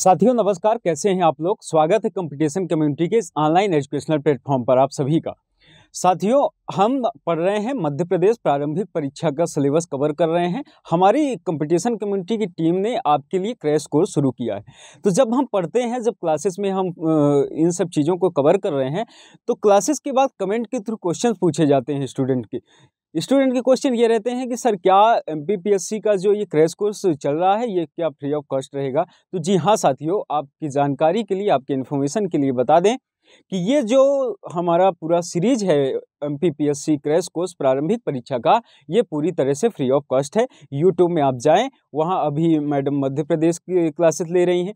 साथियों नमस्कार कैसे हैं आप लोग स्वागत है कंपटीशन कम्युनिटी के इस ऑनलाइन एजुकेशनल प्लेटफॉर्म पर आप सभी का साथियों हम पढ़ रहे हैं मध्य प्रदेश प्रारंभिक परीक्षा का सिलेबस कवर कर रहे हैं हमारी कंपटीशन कम्युनिटी की टीम ने आपके लिए क्रैश कोर्स शुरू किया है तो जब हम पढ़ते हैं जब क्लासेस में हम इन सब चीज़ों को कवर कर रहे हैं तो क्लासेस के बाद कमेंट के थ्रू क्वेश्चन पूछे जाते हैं स्टूडेंट के स्टूडेंट के क्वेश्चन ये रहते हैं कि सर क्या एम का जो ये क्रैश कोर्स चल रहा है ये क्या फ्री ऑफ कॉस्ट रहेगा तो जी हाँ साथियों आपकी जानकारी के लिए आपके इन्फॉर्मेशन के लिए बता दें कि ये जो हमारा पूरा सीरीज है एम क्रैश कोर्स प्रारंभिक परीक्षा का ये पूरी तरह से फ्री ऑफ कॉस्ट है यूट्यूब में आप जाएं वहाँ अभी मैडम मध्य प्रदेश की क्लासेस ले रही हैं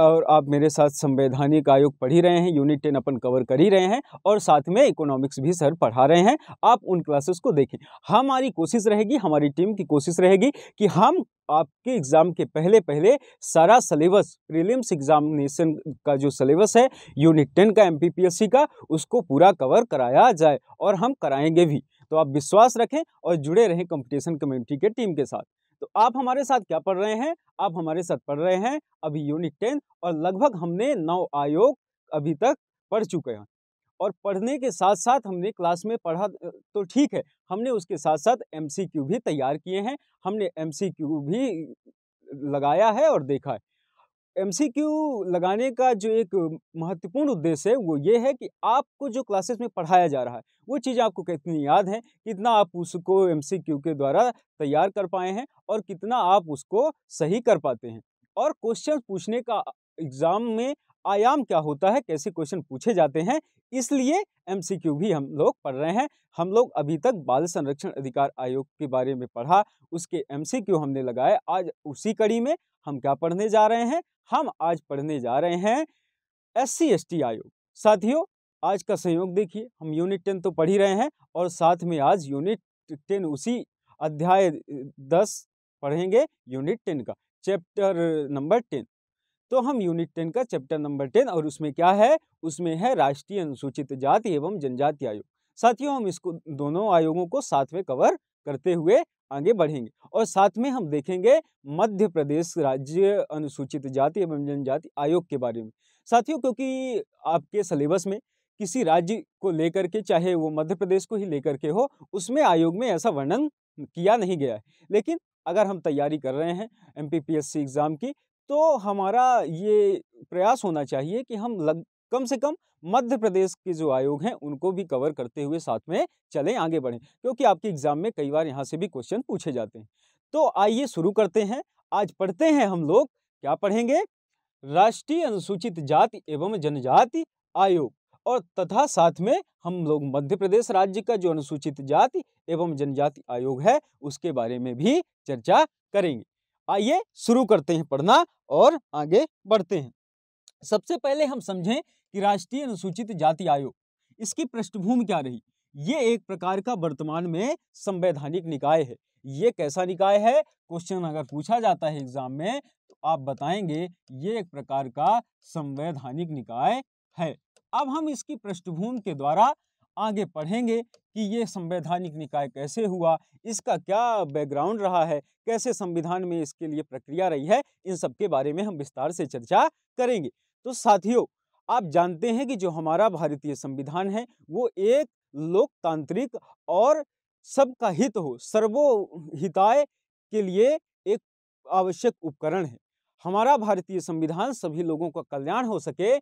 और आप मेरे साथ संवैधानिक आयोग पढ़ ही रहे हैं यूनिट टेन अपन कवर कर ही रहे हैं और साथ में इकोनॉमिक्स भी सर पढ़ा रहे हैं आप उन क्लासेस को देखें हमारी कोशिश रहेगी हमारी टीम की कोशिश रहेगी कि हम आपके एग्ज़ाम के पहले पहले सारा सिलेबस प्रीलिम्स एग्जामिनेशन का जो सिलेबस है यूनिट टेन का एम का उसको पूरा कवर कराया जाए और हम कराएंगे भी तो आप विश्वास रखें और जुड़े रहें कंपटीशन कम्युनिटी के टीम के साथ तो आप हमारे साथ क्या पढ़ रहे हैं आप हमारे साथ पढ़ रहे हैं अभी यूनिट टेन और लगभग हमने नौ आयोग अभी तक पढ़ चुके हैं और पढ़ने के साथ साथ हमने क्लास में पढ़ा तो ठीक है हमने उसके साथ साथ एमसीक्यू भी तैयार किए हैं हमने एमसीक्यू भी लगाया है और देखा है एम लगाने का जो एक महत्वपूर्ण उद्देश्य है वो ये है कि आपको जो क्लासेस में पढ़ाया जा रहा है वो चीज़ आपको कितनी याद है कितना आप उसको एम के द्वारा तैयार कर पाए हैं और कितना आप उसको सही कर पाते हैं और क्वेश्चन पूछने का एग्ज़ाम में आयाम क्या होता है कैसे क्वेश्चन पूछे जाते हैं इसलिए एमसीक्यू भी हम लोग पढ़ रहे हैं हम लोग अभी तक बाल संरक्षण अधिकार आयोग के बारे में पढ़ा उसके एमसीक्यू हमने लगाए आज उसी कड़ी में हम क्या पढ़ने जा रहे हैं हम आज पढ़ने जा रहे हैं एस सी आयोग साथियों आज का संयोग देखिए हम यूनिट टेन तो पढ़ ही रहे हैं और साथ में आज यूनिट टेन उसी अध्याय दस पढ़ेंगे यूनिट टेन का चैप्टर नंबर टेन तो हम यूनिट टेन का चैप्टर नंबर टेन और उसमें क्या है उसमें है राष्ट्रीय अनुसूचित जाति एवं जनजाति आयोग साथियों हम इसको दोनों आयोगों को साथ में कवर करते हुए आगे बढ़ेंगे और साथ में हम देखेंगे मध्य प्रदेश राज्य अनुसूचित जाति एवं जनजाति आयोग के बारे में साथियों क्योंकि आपके सिलेबस में किसी राज्य को लेकर के चाहे वो मध्य प्रदेश को ही लेकर के हो उसमें आयोग में ऐसा वर्णन किया नहीं गया है लेकिन अगर हम तैयारी कर रहे हैं एम एग्ज़ाम की तो हमारा ये प्रयास होना चाहिए कि हम लग कम से कम मध्य प्रदेश के जो आयोग हैं उनको भी कवर करते हुए साथ में चलें आगे बढ़ें क्योंकि आपके एग्ज़ाम में कई बार यहाँ से भी क्वेश्चन पूछे जाते हैं तो आइए शुरू करते हैं आज पढ़ते हैं हम लोग क्या पढ़ेंगे राष्ट्रीय अनुसूचित जाति एवं जनजाति आयोग और तथा साथ में हम लोग मध्य प्रदेश राज्य का जो अनुसूचित जाति एवं जनजाति आयोग है उसके बारे में भी चर्चा करेंगे आइए शुरू करते हैं पढ़ना और आगे बढ़ते हैं सबसे पहले हम समझें कि राष्ट्रीय अनुसूचित जाति आयोग इसकी पृष्ठभूमि क्या रही ये एक प्रकार का वर्तमान में संवैधानिक निकाय है ये कैसा निकाय है क्वेश्चन अगर पूछा जाता है एग्जाम में तो आप बताएंगे ये एक प्रकार का संवैधानिक निकाय है अब हम इसकी पृष्ठभूमि के द्वारा आगे पढ़ेंगे कि ये संवैधानिक निकाय कैसे हुआ इसका क्या बैकग्राउंड रहा है कैसे संविधान में इसके लिए प्रक्रिया रही है इन सब के बारे में हम विस्तार से चर्चा करेंगे तो साथियों आप जानते हैं कि जो हमारा भारतीय संविधान है वो एक लोकतांत्रिक और सबका हित हो सर्वोहिताय के लिए एक आवश्यक उपकरण है हमारा भारतीय संविधान सभी लोगों का कल्याण हो सके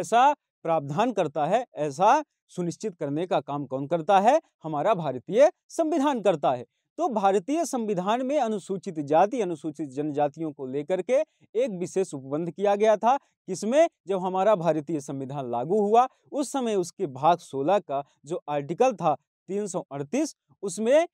ऐसा प्रावधान करता है ऐसा सुनिश्चित करने का काम कौन करता है हमारा भारतीय संविधान करता है तो भारतीय संविधान में अनुसूचित जाति अनुसूचित जनजातियों को लेकर के एक विशेष उपबंध किया गया था किसमें जब हमारा भारतीय संविधान लागू हुआ उस समय उसके भाग 16 का जो आर्टिकल था 338 उसमें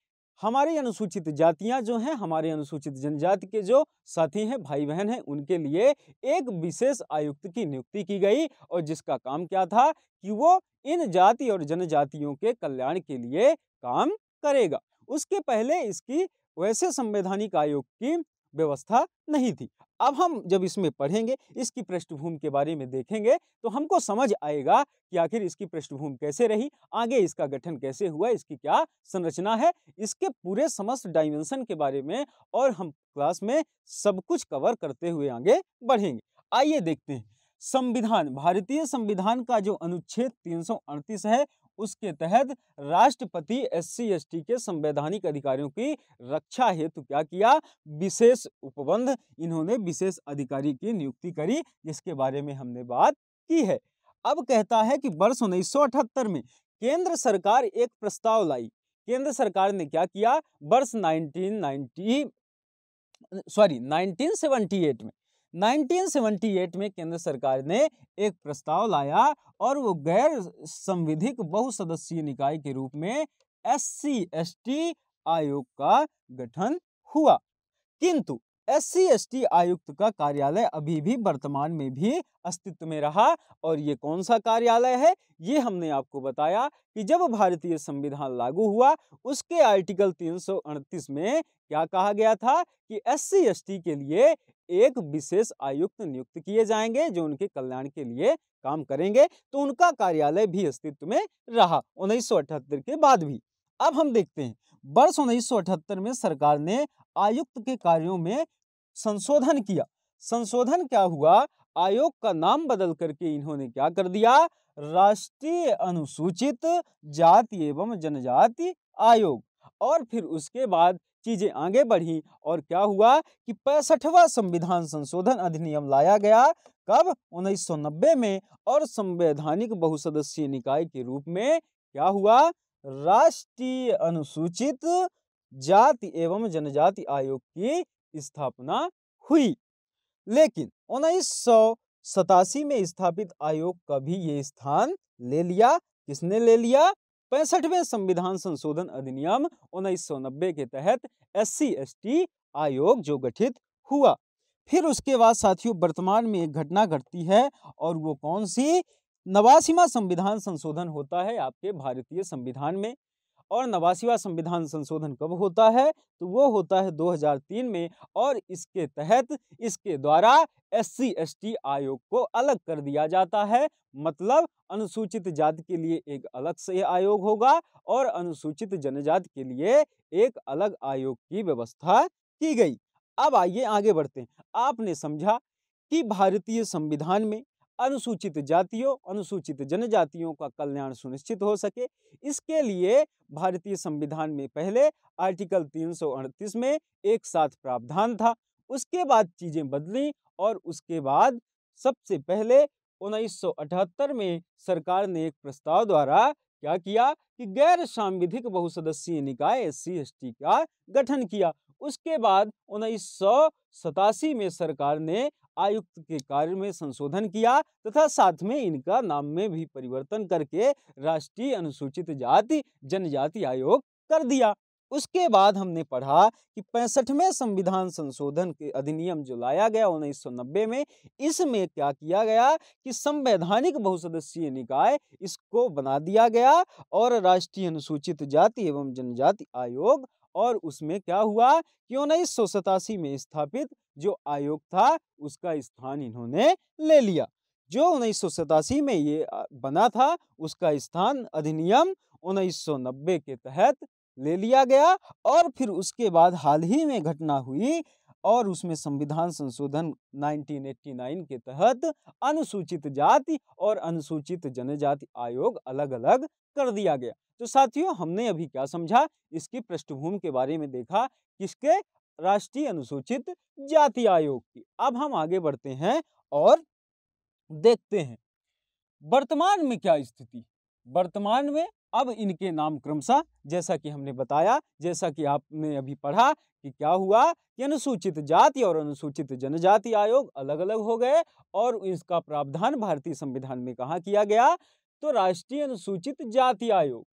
हमारी अनुसूचित जातियां जो हैं हमारे अनुसूचित जनजाति के जो साथी हैं भाई बहन हैं उनके लिए एक विशेष आयुक्त की नियुक्ति की गई और जिसका काम क्या था कि वो इन जाति और जनजातियों के कल्याण के लिए काम करेगा उसके पहले इसकी वैसे संवैधानिक आयोग की व्यवस्था नहीं थी अब हम जब इसमें पढ़ेंगे इसकी पृष्ठभूमि के बारे में देखेंगे तो हमको समझ आएगा कि आखिर इसकी पृष्ठभूमि कैसे रही आगे इसका गठन कैसे हुआ इसकी क्या संरचना है इसके पूरे समस्त डायमेंशन के बारे में और हम क्लास में सब कुछ कवर करते हुए आगे बढ़ेंगे आइए देखते हैं संविधान भारतीय संविधान का जो अनुच्छेद तीन है उसके तहत राष्ट्रपति एस टी के संवैधानिक अधिकारियों की रक्षा हेतु क्या किया विशेष उपबंध इन्होंने विशेष अधिकारी की नियुक्ति करी जिसके बारे में हमने बात की है अब कहता है कि वर्ष उन्नीस में केंद्र सरकार एक प्रस्ताव लाई केंद्र सरकार ने क्या किया वर्ष 1990 सॉरी 1978 में 1978 में केंद्र सरकार ने एक प्रस्ताव लाया और वो गैर संविधिक बहुसदस्यीय निकाय के रूप में एस सी आयोग का गठन हुआ किंतु एस सी आयुक्त का कार्यालय अभी भी वर्तमान में भी अस्तित्व में रहा और ये कौन सा कार्यालय है ये हमने आपको बताया कि जब भारतीय संविधान लागू हुआ उसके आर्टिकल 338 में क्या कहा गया था कि एस सी के लिए एक विशेष आयुक्त नियुक्त किए जाएंगे जो उनके कल्याण के लिए काम करेंगे तो उनका कार्यालय भी अस्तित्व में रहा उन्नीस के बाद भी अब हम देखते हैं वर्ष उन्नीस में सरकार ने आयुक्त के कार्यों में संशोधन किया संशोधन क्या हुआ आयोग का नाम बदल करके इन्होंने क्या कर दिया राष्ट्रीय अनुसूचित जाति एवं जनजाति आयोग और फिर उसके बाद चीज़ें आगे बढ़ी और क्या हुआ कि पैंसठवा संविधान संशोधन अधिनियम लाया गया कब 1990 में और संवैधानिक बहुसदस्यीय निकाय के रूप में क्या हुआ राष्ट्रीय अनुसूचित जाति एवं जनजाति आयोग की स्थापना हुई लेकिन उन्नीस में स्थापित आयोग का भी ये स्थान ले लिया किसने ले लिया पैंसठवें संविधान संशोधन अधिनियम उन्नीस के तहत एस सी आयोग जो गठित हुआ फिर उसके बाद साथियों वर्तमान में एक घटना घटती है और वो कौन सी नवासीवा संविधान संशोधन होता है आपके भारतीय संविधान में और नवासीवा संविधान संशोधन कब होता है तो वो होता है 2003 में और इसके तहत इसके द्वारा एस सी एस टी आयोग को अलग कर दिया जाता है मतलब अनुसूचित जाति के लिए एक अलग से आयोग होगा और अनुसूचित जनजाति के लिए एक अलग आयोग की व्यवस्था की गई अब आइए आगे बढ़ते हैं आपने समझा कि भारतीय संविधान में अनुसूचित जातियों अनुसूचित जनजातियों का कल्याण सुनिश्चित हो सके इसके लिए भारतीय संविधान में पहले आर्टिकल तीन में एक साथ प्रावधान था उसके बाद चीज़ें बदली और उसके बाद सबसे पहले 1978 में सरकार ने एक प्रस्ताव द्वारा क्या किया कि गैर सांविधिक बहुसदस्यीय निकाय एस सी का गठन किया उसके बाद उन्नीस में सरकार ने आयुक्त के कार्य में संशोधन किया तथा साथ में इनका नाम में भी परिवर्तन करके राष्ट्रीय अनुसूचित जाति जनजाति आयोग कर दिया उसके बाद हमने पढ़ा कि पैंसठवें संविधान संशोधन के अधिनियम जो लाया गया नब्बे में इसमें क्या किया गया कि संवैधानिक बहुसदस्यीय निकाय इसको बना दिया गया और राष्ट्रीय अनुसूचित जाति एवं जनजाति आयोग और उसमें क्या हुआ कि उन्नीस में स्थापित जो आयोग था उसका स्थान इन्होंने ले लिया जो उन्नीस में ये बना था उसका स्थान अधिनियम नब्बे के तहत ले लिया गया और फिर उसके बाद हाल ही में घटना हुई और उसमें संविधान संशोधन 1989 के तहत अनुसूचित जाति और अनुसूचित जनजाति आयोग अलग अलग कर दिया गया तो साथियों हमने अभी क्या समझा इसकी पृष्ठभूमि के बारे में देखा किसके राष्ट्रीय अनुसूचित जाति आयोग की अब हम आगे बढ़ते हैं और देखते हैं वर्तमान में क्या स्थिति वर्तमान में अब इनके नाम क्रमशः जैसा कि हमने बताया जैसा कि आपने अभी पढ़ा कि क्या हुआ कि अनुसूचित जाति और अनुसूचित जनजाति आयोग अलग अलग हो गए और इसका प्रावधान भारतीय संविधान में कहाँ किया गया तो राष्ट्रीय अनुसूचित जाति आयोग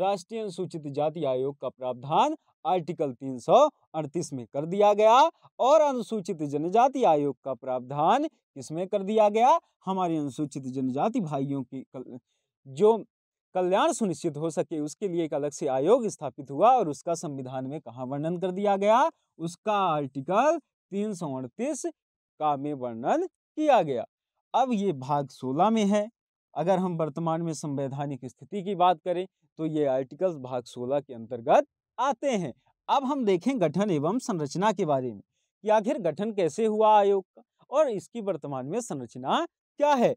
राष्ट्रीय अनुसूचित जाति आयोग का प्रावधान आर्टिकल तीन में कर दिया गया और अनुसूचित जनजाति आयोग का प्रावधान किसमें कर दिया गया हमारे अनुसूचित जनजाति भाइयों की जो कल्याण सुनिश्चित हो सके उसके लिए एक अलग से आयोग स्थापित हुआ और उसका संविधान में कहा वर्णन कर दिया गया उसका आर्टिकल तीन सौ अड़तीस का में वर्णन किया गया अब ये भाग सोलह में है अगर हम वर्तमान में संवैधानिक स्थिति की बात करें तो ये आर्टिकल्स भाग सोलह के अंतर्गत आते हैं अब हम देखें गठन एवं संरचना के बारे में कि आखिर गठन कैसे हुआ आयोग का और इसकी वर्तमान में संरचना क्या है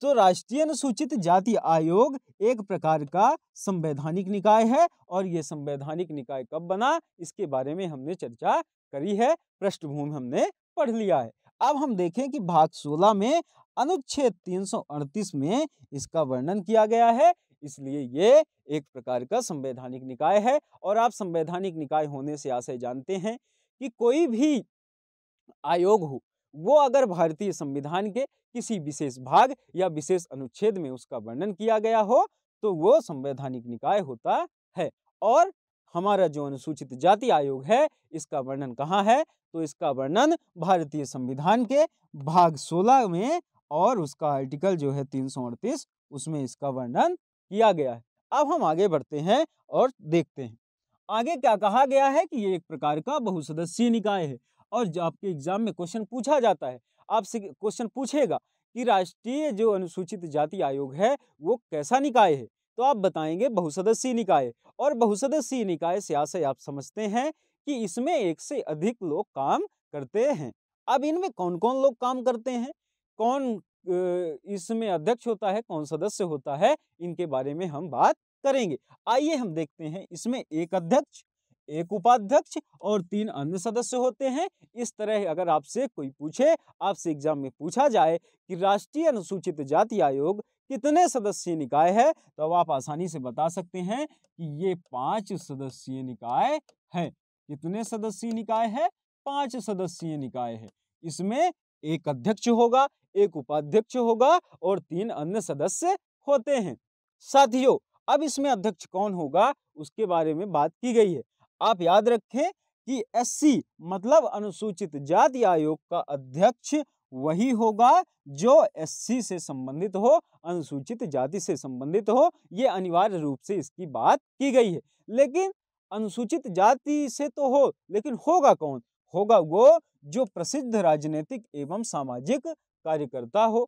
तो राष्ट्रीय अनुसूचित जाति आयोग एक प्रकार का संवैधानिक निकाय है और ये संवैधानिक निकाय कब बना इसके बारे में हमने चर्चा करी है पृष्ठभूमि हमने पढ़ लिया है अब हम देखें कि भाग 16 में अनुच्छेद 338 में इसका वर्णन किया गया है इसलिए ये एक प्रकार का संवैधानिक निकाय है और आप संवैधानिक निकाय होने से आशय जानते हैं कि कोई भी आयोग हो वो अगर भारतीय संविधान के किसी विशेष भाग या विशेष अनुच्छेद में उसका वर्णन किया गया हो तो वो संवैधानिक निकाय होता है और हमारा जो अनुसूचित जाति आयोग है इसका वर्णन कहाँ है तो इसका वर्णन भारतीय संविधान के भाग 16 में और उसका आर्टिकल जो है तीन उसमें इसका वर्णन किया गया है अब हम आगे बढ़ते हैं और देखते हैं आगे क्या कहा गया है कि ये एक प्रकार का बहुसदस्यीय निकाय है और जो आपके एग्ज़ाम में क्वेश्चन पूछा जाता है आपसे क्वेश्चन पूछेगा कि राष्ट्रीय जो अनुसूचित जाति आयोग है वो कैसा निकाय है तो आप बताएंगे बहुसदस्यीय निकाय और बहुसदस्यीय निकाय से आशय आप समझते हैं कि इसमें एक से अधिक लोग काम करते हैं अब इनमें कौन कौन लोग काम करते हैं कौन इसमें अध्यक्ष होता है कौन सदस्य होता है इनके बारे में हम बात करेंगे आइए हम देखते हैं इसमें एक अध्यक्ष एक उपाध्यक्ष और तीन अन्य सदस्य होते हैं इस तरह अगर आपसे कोई पूछे आपसे एग्जाम में पूछा जाए कि राष्ट्रीय अनुसूचित जाति आयोग कितने सदस्यीय निकाय है तो आप आसानी से बता सकते हैं कि ये पांच सदस्यीय निकाय है कितने सदस्यीय निकाय है पांच सदस्यीय निकाय है इसमें एक अध्यक्ष होगा एक उपाध्यक्ष होगा और तीन अन्य सदस्य होते हैं साथियों अब इसमें अध्यक्ष कौन होगा उसके बारे में बात की गई है आप याद रखें कि एससी मतलब अनुसूचित जाति आयोग का अध्यक्ष वही होगा जो एससी से संबंधित हो अनुसूचित जाति से संबंधित हो ये अनिवार्य रूप से इसकी बात की गई है लेकिन अनुसूचित जाति से तो हो लेकिन होगा कौन होगा वो जो प्रसिद्ध राजनीतिक एवं सामाजिक कार्यकर्ता हो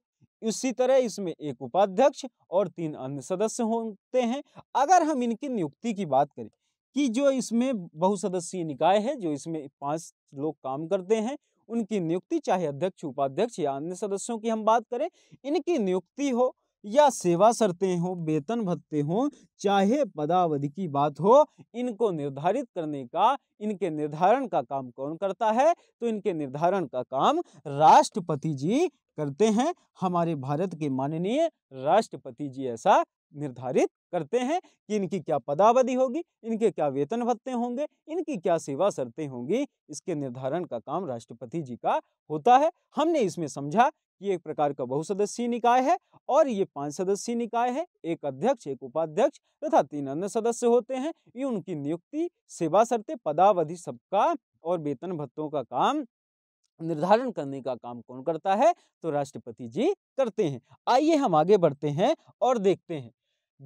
इसी तरह इसमें एक उपाध्यक्ष और तीन अन्य सदस्य होते हैं अगर हम इनकी नियुक्ति की बात करें कि जो इसमें बहुसदस्यीय निकाय है जो इसमें पांच लोग काम करते हैं उनकी नियुक्ति चाहे अध्यक्ष उपाध्यक्ष या अन्य सदस्यों की हम बात करें इनकी नियुक्ति हो या सेवा शर्तें हों वेतन भत्ते हों चाहे पदावधि की बात हो इनको निर्धारित करने का इनके निर्धारण का काम कौन करता है तो इनके निर्धारण का काम राष्ट्रपति जी करते हैं हमारे भारत के माननीय राष्ट्रपति जी ऐसा निर्धारित करते हैं कि इनकी क्या पदावधि होगी इनके क्या वेतन भत्ते होंगे इनकी क्या सेवा शर्तें होंगी इसके निर्धारण का काम राष्ट्रपति जी का होता है हमने इसमें समझा कि एक प्रकार का बहुसदस्यीय निकाय है और ये पांच सदस्यीय निकाय है एक अध्यक्ष एक उपाध्यक्ष तथा तीन अन्य सदस्य होते हैं ये उनकी नियुक्ति सेवा शर्तें पदावधि सबका और वेतन भत्तों का काम निर्धारण करने का काम कौन करता है तो राष्ट्रपति जी करते हैं आइए हम आगे बढ़ते हैं और देखते हैं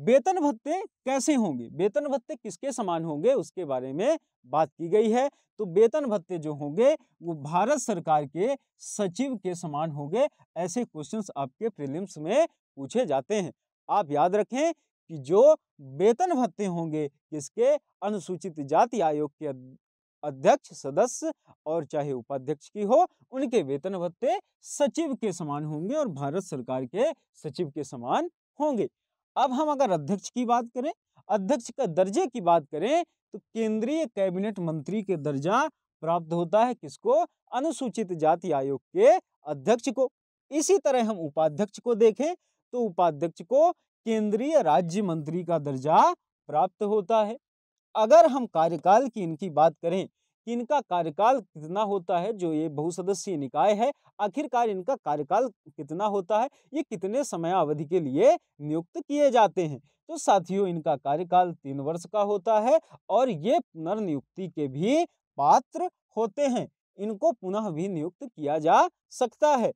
वेतन भत्ते कैसे होंगे वेतन भत्ते किसके समान होंगे उसके बारे में बात की गई है तो वेतन भत्ते जो होंगे वो भारत सरकार के सचिव के समान होंगे ऐसे क्वेश्चंस आपके प्रीलिम्स में पूछे जाते हैं आप याद रखें कि जो वेतन भत्ते होंगे किसके अनुसूचित जाति आयोग के अध्यक्ष सदस्य और चाहे उपाध्यक्ष की हो उनके वेतन भत्ते सचिव के समान होंगे और भारत सरकार के सचिव के समान होंगे अब हम अगर अध्यक्ष की बात करें अध्यक्ष का दर्जे की बात करें तो केंद्रीय कैबिनेट मंत्री के दर्जा प्राप्त होता है किसको अनुसूचित जाति आयोग के अध्यक्ष को इसी तरह हम उपाध्यक्ष को देखें तो उपाध्यक्ष को केंद्रीय राज्य मंत्री का दर्जा प्राप्त होता है अगर हम कार्यकाल की इनकी बात करें कि इनका कार्यकाल कितना होता है जो ये बहुसदस्यीय निकाय है आखिरकार इनका कार्यकाल कितना होता है ये कितने समय अवधि के लिए नियुक्त किए जाते हैं तो साथियों इनका कार्यकाल तीन वर्ष का होता है और ये पुनर्नियुक्ति के भी पात्र होते हैं इनको पुनः भी नियुक्त किया जा सकता है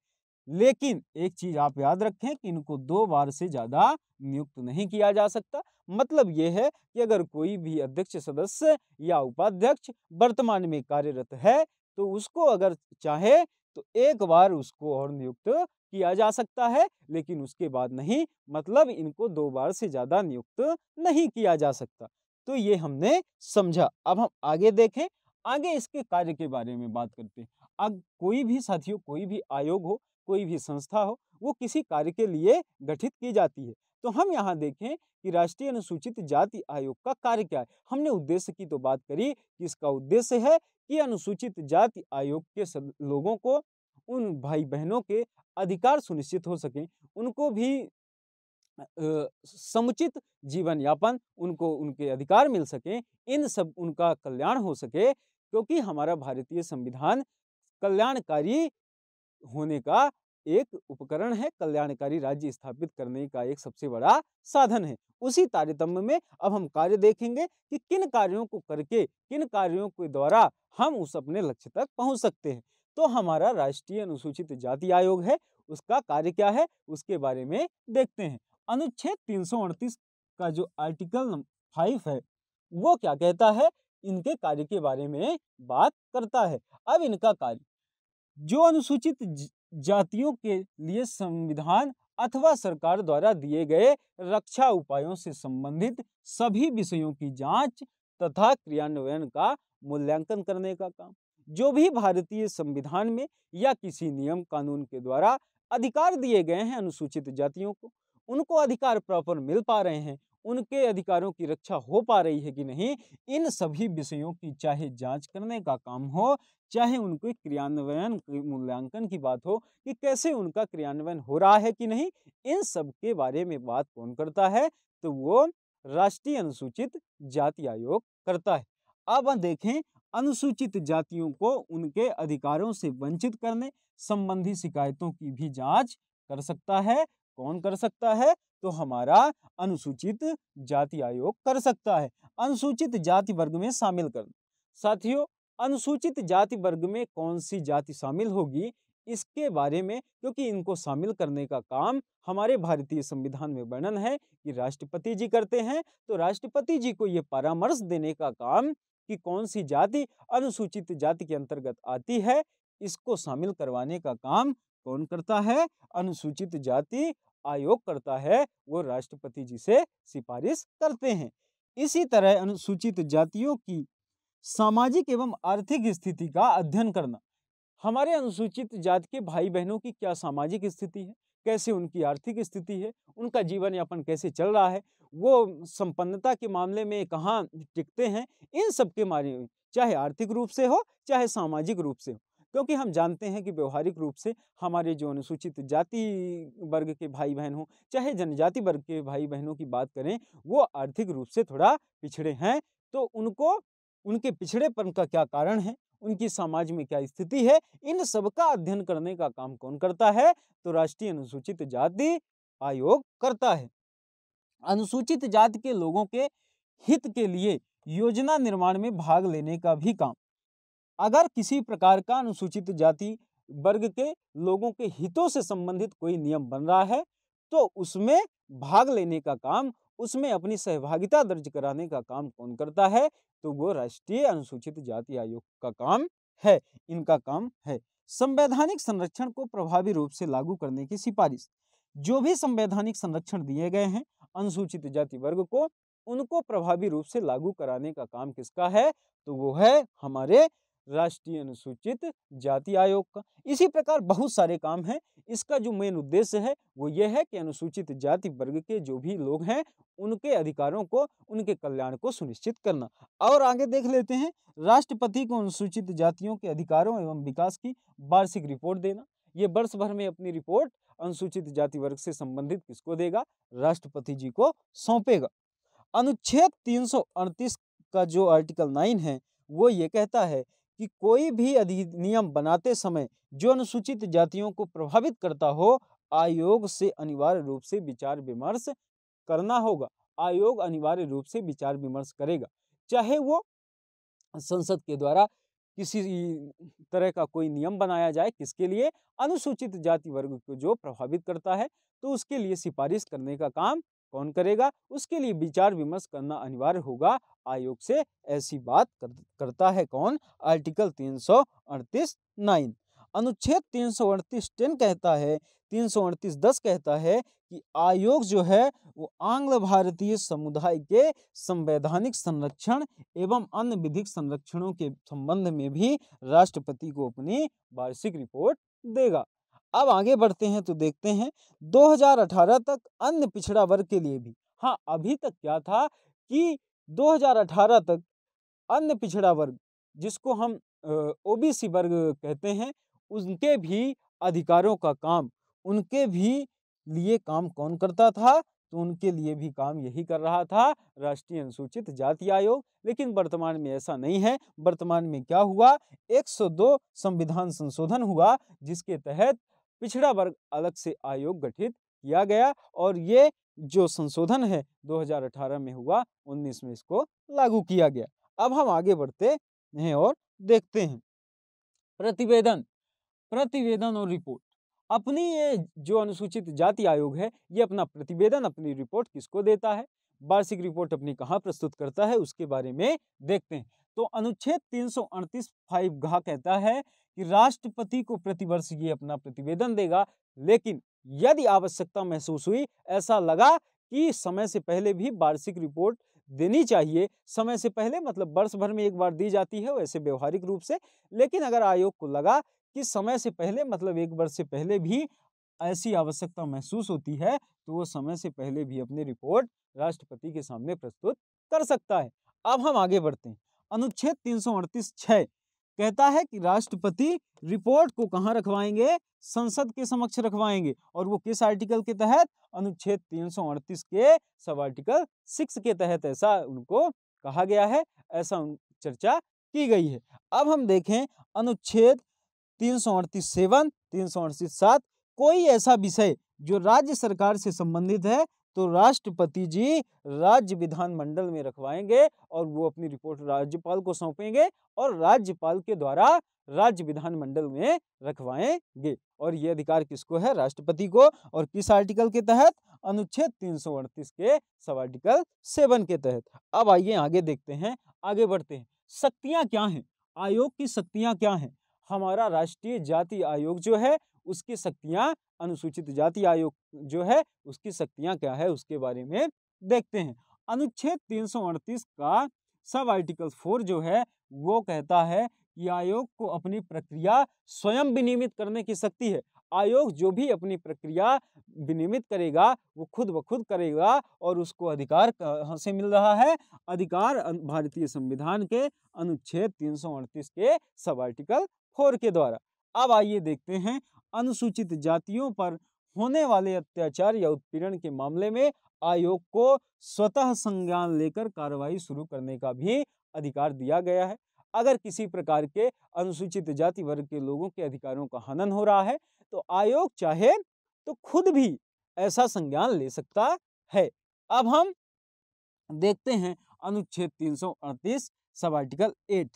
लेकिन एक चीज आप याद रखें कि इनको दो बार से ज्यादा नियुक्त नहीं किया जा सकता मतलब ये है कि अगर कोई भी अध्यक्ष सदस्य या उपाध्यक्ष वर्तमान में कार्यरत है तो उसको अगर चाहे तो एक बार उसको और नियुक्त किया जा सकता है लेकिन उसके बाद नहीं मतलब इनको दो बार से ज़्यादा नियुक्त नहीं किया जा सकता तो ये हमने समझा अब हम आगे देखें आगे इसके कार्य के बारे में बात करते हैं अब कोई भी साथियों कोई भी आयोग हो कोई भी संस्था हो वो किसी कार्य के लिए गठित की जाती है तो हम यहाँ देखें कि राष्ट्रीय अनुसूचित जाति आयोग का कार्य क्या है हमने उद्देश्य की तो बात करी कि इसका उद्देश्य है कि अनुसूचित जाति आयोग के लोगों को उन भाई बहनों के अधिकार सुनिश्चित हो सकें उनको भी समुचित जीवन यापन उनको उनके अधिकार मिल सकें इन सब उनका कल्याण हो सके क्योंकि हमारा भारतीय संविधान कल्याणकारी होने का एक उपकरण है कल्याणकारी राज्य स्थापित करने का एक सबसे बड़ा साधन है उसी तारतम्य में अब हम कार्य देखेंगे कि किन कार्यों को करके किन कार्यों के द्वारा हम उस अपने लक्ष्य तक पहुंच सकते हैं तो हमारा राष्ट्रीय अनुसूचित जाति आयोग है उसका कार्य क्या है उसके बारे में देखते हैं अनुच्छेद तीन का जो आर्टिकल फाइव है वो क्या कहता है इनके कार्य के बारे में बात करता है अब इनका कार्य जो अनुसूचित जातियों के लिए संविधान अथवा सरकार द्वारा दिए गए रक्षा उपायों से संबंधित सभी विषयों की जांच तथा क्रियान्वयन का मूल्यांकन करने का काम जो भी भारतीय संविधान में या किसी नियम कानून के द्वारा अधिकार दिए गए हैं अनुसूचित जातियों को उनको अधिकार प्रॉपर मिल पा रहे हैं उनके अधिकारों की रक्षा हो पा रही है कि नहीं इन सभी विषयों की चाहे जांच करने का काम हो चाहे उनके क्रियान्वयन मूल्यांकन की बात हो कि कैसे उनका क्रियान्वयन हो रहा है कि नहीं इन सब के बारे में बात कौन करता है तो वो राष्ट्रीय अनुसूचित जाति आयोग करता है अब देखें अनुसूचित जातियों को उनके अधिकारों से वंचित करने संबंधी शिकायतों की भी जांच कर सकता है कौन कर सकता है तो हमारा अनुसूचित जाति आयोग कर सकता है अनुसूचित जाति वर्ग में शामिल कर साथियों अनुसूचित जाति वर्ग में कौन सी जाति शामिल होगी इसके बारे में क्योंकि इनको शामिल करने का काम हमारे भारतीय संविधान में वर्णन है कि राष्ट्रपति जी करते हैं तो राष्ट्रपति जी को ये परामर्श देने का काम कि कौन सी जाति अनुसूचित जाति के अंतर्गत आती है इसको शामिल करवाने का काम कौन करता है अनुसूचित जाति आयोग करता है वो राष्ट्रपति जी से सिफारिश करते हैं इसी तरह अनुसूचित जातियों की सामाजिक एवं आर्थिक स्थिति का अध्ययन करना हमारे अनुसूचित जाति के भाई बहनों की क्या सामाजिक स्थिति है कैसे उनकी आर्थिक स्थिति है उनका जीवन यापन कैसे चल रहा है वो संपन्नता के मामले में कहाँ टिकते हैं इन सब के मारे चाहे आर्थिक रूप से हो चाहे सामाजिक रूप से हो क्योंकि हम जानते हैं कि व्यवहारिक रूप से हमारे जो अनुसूचित जाति वर्ग के भाई बहन हों चाहे जनजाति वर्ग के भाई बहनों की बात करें वो आर्थिक रूप से थोड़ा पिछड़े हैं तो उनको उनके पिछड़ेपन का क्या कारण है उनकी समाज में क्या स्थिति है इन सब का अध्ययन करने का काम कौन करता है तो राष्ट्रीय अनुसूचित जाति आयोग करता है अनुसूचित जाति के लोगों के हित के लिए योजना निर्माण में भाग लेने का भी काम अगर किसी प्रकार का अनुसूचित जाति वर्ग के लोगों के हितों से संबंधित कोई नियम बन रहा है तो उसमें भाग लेने का काम उसमें अपनी सहभागिता दर्ज कराने का काम कौन करता है तो वो राष्ट्रीय अनुसूचित जाति आयोग का काम है इनका काम है संवैधानिक संरक्षण को प्रभावी रूप से लागू करने की सिफारिश जो भी संवैधानिक संरक्षण दिए गए हैं अनुसूचित जाति वर्ग को उनको प्रभावी रूप से लागू कराने का काम किसका है तो वो है हमारे राष्ट्रीय अनुसूचित जाति आयोग का इसी प्रकार बहुत सारे काम हैं इसका जो मेन उद्देश्य है वो ये है कि अनुसूचित जाति वर्ग के जो भी लोग हैं उनके अधिकारों को उनके कल्याण को सुनिश्चित करना और आगे देख लेते हैं राष्ट्रपति को अनुसूचित जातियों के अधिकारों एवं विकास की वार्षिक रिपोर्ट देना ये वर्ष भर में अपनी रिपोर्ट अनुसूचित जाति वर्ग से संबंधित किसको देगा राष्ट्रपति जी को सौंपेगा अनुच्छेद तीन का जो आर्टिकल नाइन है वो ये कहता है कि कोई भी अधिनियम बनाते समय जो अनुसूचित जातियों को प्रभावित करता हो आयोग से अनिवार्य रूप से विचार विमर्श करना होगा आयोग अनिवार्य रूप से विचार विमर्श करेगा चाहे वो संसद के द्वारा किसी तरह का कोई नियम बनाया जाए किसके लिए अनुसूचित जाति वर्ग को जो प्रभावित करता है तो उसके लिए सिफारिश करने का काम कौन करेगा उसके लिए विचार विमर्श करना अनिवार्य होगा आयोग से ऐसी बात कर, करता है कौन आर्टिकल तीन सौ अड़तीस नाइन अनुच्छेद तीन सौ अड़तीस टेन कहता है तीन सौ अड़तीस दस कहता है कि आयोग जो है वो आंग्ल भारतीय समुदाय के संवैधानिक संरक्षण एवं अन्य विधिक संरक्षणों के संबंध में भी राष्ट्रपति को अपनी वार्षिक रिपोर्ट देगा अब आगे बढ़ते हैं तो देखते हैं 2018 तक अन्य पिछड़ा वर्ग के लिए भी हाँ अभी तक क्या था कि 2018 तक अन्य पिछड़ा वर्ग जिसको हम ओबीसी वर्ग कहते हैं उनके भी अधिकारों का काम उनके भी लिए काम कौन करता था तो उनके लिए भी काम यही कर रहा था राष्ट्रीय अनुसूचित जाति आयोग लेकिन वर्तमान में ऐसा नहीं है वर्तमान में क्या हुआ 102 संविधान संशोधन हुआ जिसके तहत पिछड़ा वर्ग अलग से आयोग गठित किया गया और ये जो संशोधन है 2018 में हुआ 19 में इसको लागू किया गया अब हम आगे बढ़ते हैं और देखते हैं प्रतिवेदन प्रतिवेदन और रिपोर्ट अपनी ये जो अनुसूचित जाति आयोग है ये अपना प्रतिवेदन अपनी रिपोर्ट किसको देता है वार्षिक रिपोर्ट अपनी कहाँ प्रस्तुत करता है उसके बारे में देखते हैं तो अनुच्छेद तीन सौ अड़तीस फाइव घा कहता है कि राष्ट्रपति को प्रतिवर्ष ये अपना प्रतिवेदन देगा लेकिन यदि आवश्यकता महसूस हुई ऐसा लगा कि समय से पहले भी वार्षिक रिपोर्ट देनी चाहिए समय से पहले मतलब वर्ष भर में एक बार दी जाती है वैसे व्यवहारिक रूप से लेकिन अगर आयोग को लगा कि समय से पहले मतलब एक वर्ष से पहले भी ऐसी आवश्यकता महसूस होती है तो वो समय से पहले भी अपनी रिपोर्ट राष्ट्रपति के सामने प्रस्तुत कर सकता है अब हम आगे बढ़ते हैं अनुच्छेद तीन सौ अड़तीस छः कहता है कि राष्ट्रपति रिपोर्ट को कहाँ रखवाएंगे संसद के समक्ष रखवाएंगे और वो किस आर्टिकल के तहत अनुच्छेद तीन सौ अड़तीस के सब आर्टिकल सिक्स के तहत ऐसा उनको कहा गया है ऐसा उन चर्चा की गई है अब हम देखें अनुच्छेद तीन सौ अड़तीस सेवन तीन सौ अड़तीस सात कोई ऐसा विषय जो राज्य सरकार से संबंधित है तो राष्ट्रपति जी राज्य विधानमंडल में रखवाएंगे और वो अपनी रिपोर्ट राज्यपाल को सौंपेंगे और राज्यपाल के द्वारा राज्य विधानमंडल में रखवाएंगे और ये अधिकार किसको है राष्ट्रपति को और किस आर्टिकल के तहत अनुच्छेद तीन के सब आर्टिकल सेवन के तहत अब आइए आगे देखते हैं आगे बढ़ते हैं शक्तियाँ क्या हैं आयोग की शक्तियाँ क्या हैं हमारा राष्ट्रीय जाति आयोग जो है उसकी शक्तियाँ अनुसूचित जाति आयोग जो है उसकी शक्तियाँ क्या है उसके बारे में देखते हैं अनुच्छेद तीन का सब आर्टिकल फोर जो है वो कहता है कि आयोग को अपनी प्रक्रिया स्वयं विनियमित करने की शक्ति है आयोग जो भी अपनी प्रक्रिया विनियमित करेगा वो खुद ब खुद करेगा और उसको अधिकार कहाँ से मिल रहा है अधिकार भारतीय संविधान के अनुच्छेद तीन के सब आर्टिकल फोर के द्वारा अब आइए देखते हैं अनुसूचित जातियों पर होने वाले अत्याचार या उत्पीड़न के मामले में आयोग को स्वतः संज्ञान लेकर कार्रवाई शुरू करने का भी अधिकार दिया गया है अगर किसी प्रकार के अनुसूचित जाति वर्ग के लोगों के अधिकारों का हनन हो रहा है तो आयोग चाहे तो खुद भी ऐसा संज्ञान ले सकता है अब हम देखते हैं अनुच्छेद तीन सौ अड़तीस सब आर्टिकल एट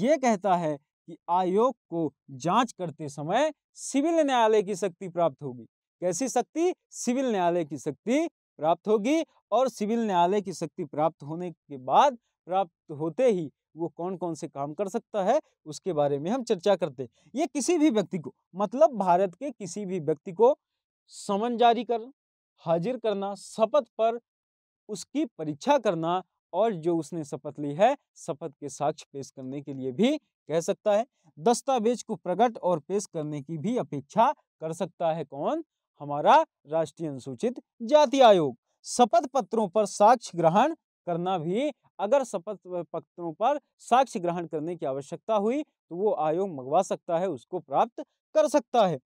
ये कहता है कि आयोग को जांच करते समय सिविल न्यायालय की शक्ति प्राप्त होगी कैसी शक्ति सिविल न्यायालय की शक्ति प्राप्त होगी और सिविल न्यायालय की शक्ति प्राप्त होने के बाद प्राप्त होते ही वो कौन कौन से काम कर सकता है उसके बारे में हम चर्चा करते हैं ये किसी भी व्यक्ति को मतलब भारत के किसी भी व्यक्ति को समन जारी कर हाजिर करना शपथ पर उसकी परीक्षा करना और जो उसने शपथ ली है शपथ के साक्ष्य पेश करने के लिए भी कह सकता है दस्तावेज को प्रकट और पेश करने की भी अपेक्षा कर सकता है कौन हमारा राष्ट्रीय अनुसूचित जाति आयोग शपथ पत्रों पर साक्ष्य ग्रहण करना भी अगर शपथ पत्रों पर साक्ष्य ग्रहण करने की आवश्यकता हुई तो वो आयोग मंगवा सकता है उसको प्राप्त कर सकता है